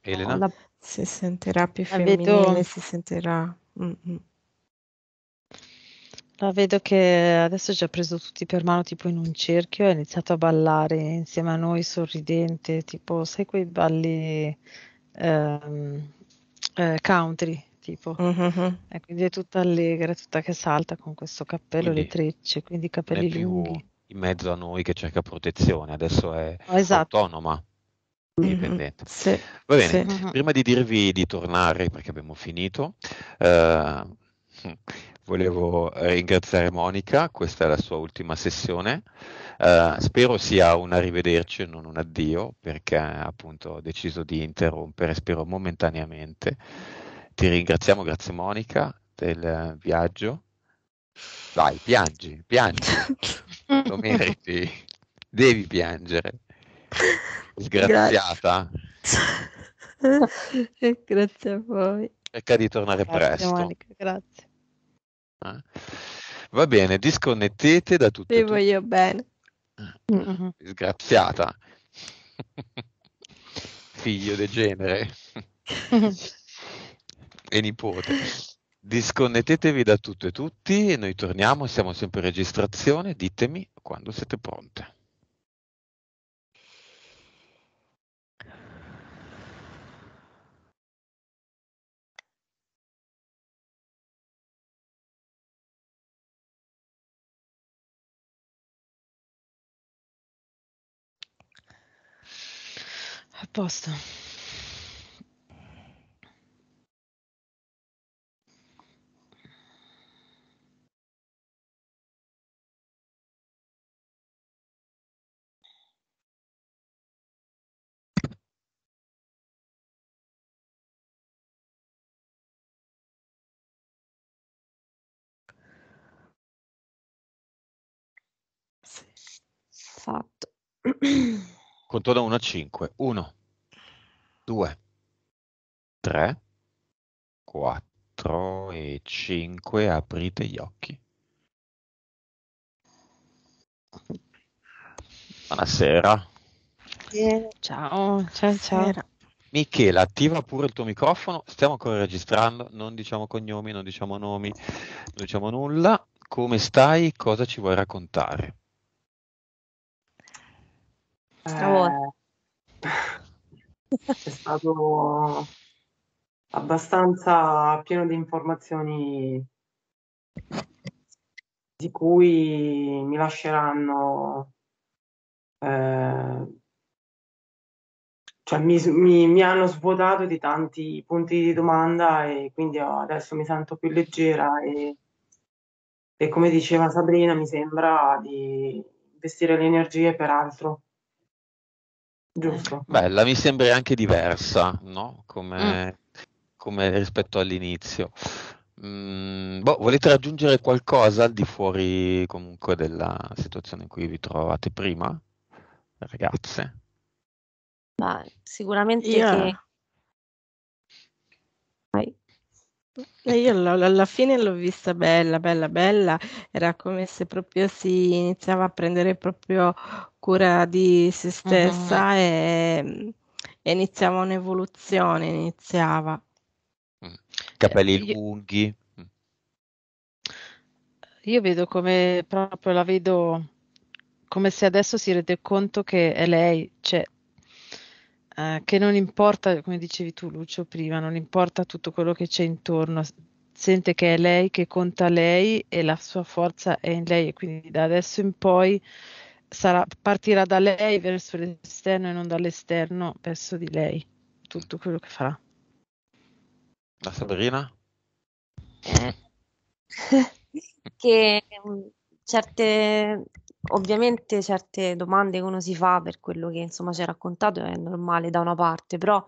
Elena? La... Si sentirà più la femminile, vedo... si sentirà... Mm-hmm. La vedo che adesso ci ha preso tutti per mano tipo in un cerchio e ha iniziato a ballare insieme a noi sorridente, tipo sai quei balli ehm, eh, country, tipo. Mm-hmm. E quindi è tutta allegra, tutta che salta con questo cappello, quindi, le trecce, quindi i capelli lunghi in mezzo a noi che cerca protezione, adesso è esatto. autonoma. Mm-hmm. Indipendente. Mm-hmm. Sì. Va bene, sì. Mm-hmm. prima di dirvi di tornare perché abbiamo finito, eh, volevo ringraziare Monica, questa è la sua ultima sessione. Uh, spero sia un arrivederci e non un addio, perché appunto ho deciso di interrompere, spero momentaneamente. Ti ringraziamo, grazie Monica, del viaggio. Vai, piangi, piangi. *laughs* Lo meriti. Devi piangere. Disgraziata. Grazie, *laughs* Grazie a voi. Cerca di tornare Grazie, presto. Monica. Grazie. Eh? Va bene, disconnettete da tutte. Ti voglio bene. Ah, mm mm-hmm. Disgraziata. Figlio del genere. *laughs* e nipote. Disconnettetevi da tutto e tutti, e noi torniamo, siamo sempre in registrazione, ditemi quando siete pronte. A posto. Conto da 1 a 5. 1, 2, 3, 4 e 5. Aprite gli occhi. Buonasera. Eh, ciao, ciao, ciao. Michela, attiva pure il tuo microfono. Stiamo ancora registrando, non diciamo cognomi, non diciamo nomi, non diciamo nulla. Come stai? Cosa ci vuoi raccontare? Stravolta. Eh, è stato abbastanza pieno di informazioni di cui mi lasceranno, eh, cioè mi, mi, mi, hanno svuotato di tanti punti di domanda e quindi adesso mi sento più leggera e, e come diceva Sabrina mi sembra di investire le energie per altro. Giusto. Bella, mi sembra anche diversa, no? Come, mm. come rispetto all'inizio. Mm, boh, volete raggiungere qualcosa al di fuori comunque della situazione in cui vi trovate prima, ragazze? Ma sicuramente yeah. che... Vai. Esatto. io alla fine l'ho vista bella, bella, bella, era come se proprio si iniziava a prendere proprio cura di se stessa, ehm, e iniziava un'evoluzione, iniziava. Mh. Mm. Capelli io lunghi. Mh. Mm. Io vedo come proprio la vedo come se adesso si rende conto che è lei, cioè eh, che non importa, come dicevi tu Lucio prima, non importa tutto quello che c'è intorno, sente che è lei, che conta lei e la sua forza è in lei e quindi da adesso in poi sarà, partirà da lei verso l'esterno e non dall'esterno verso di lei, tutto quello che farà. La Sabrina? Eh. *laughs* che mm, certe ovviamente certe domande che uno si fa per quello che insomma ci ha raccontato è normale da una parte, però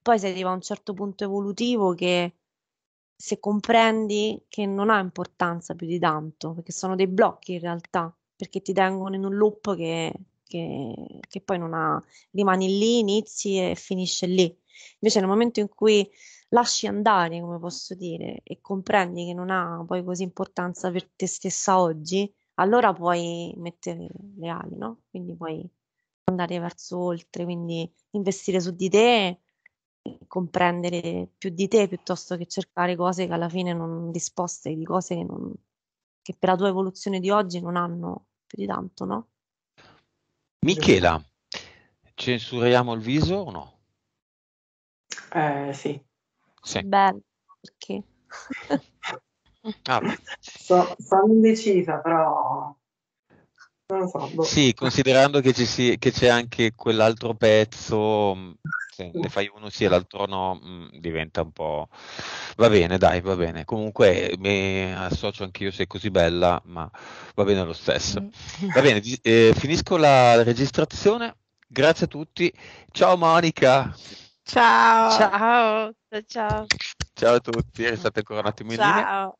poi si arriva a un certo punto evolutivo che se comprendi che non ha importanza più di tanto, perché sono dei blocchi in realtà, perché ti tengono in un loop che, che, che poi non ha, rimani lì, inizi e finisce lì. Invece nel momento in cui lasci andare, come posso dire, e comprendi che non ha poi così importanza per te stessa oggi, allora puoi mettere le ali, no? Quindi puoi andare verso oltre, quindi investire su di te, comprendere più di te piuttosto che cercare cose che alla fine non disposte, di cose che, non, che per la tua evoluzione di oggi non hanno più di tanto, no? Michela, censuriamo il viso o no? Eh, sì. sì. Bello, perché? *laughs* Ah. So, indecisa, però non lo so. Boh. Sì, considerando che, si, che, c'è anche quell'altro pezzo, mm, se ne fai uno sì e l'altro no, mm, diventa un po'... Va bene, dai, va bene. Comunque mi associo anch'io se è così bella, ma va bene lo stesso. Mm. Va bene, eh, finisco la registrazione. Grazie a tutti. Ciao Monica. Ciao. Ciao. Ciao, ciao a tutti. Restate ancora un attimo in ciao.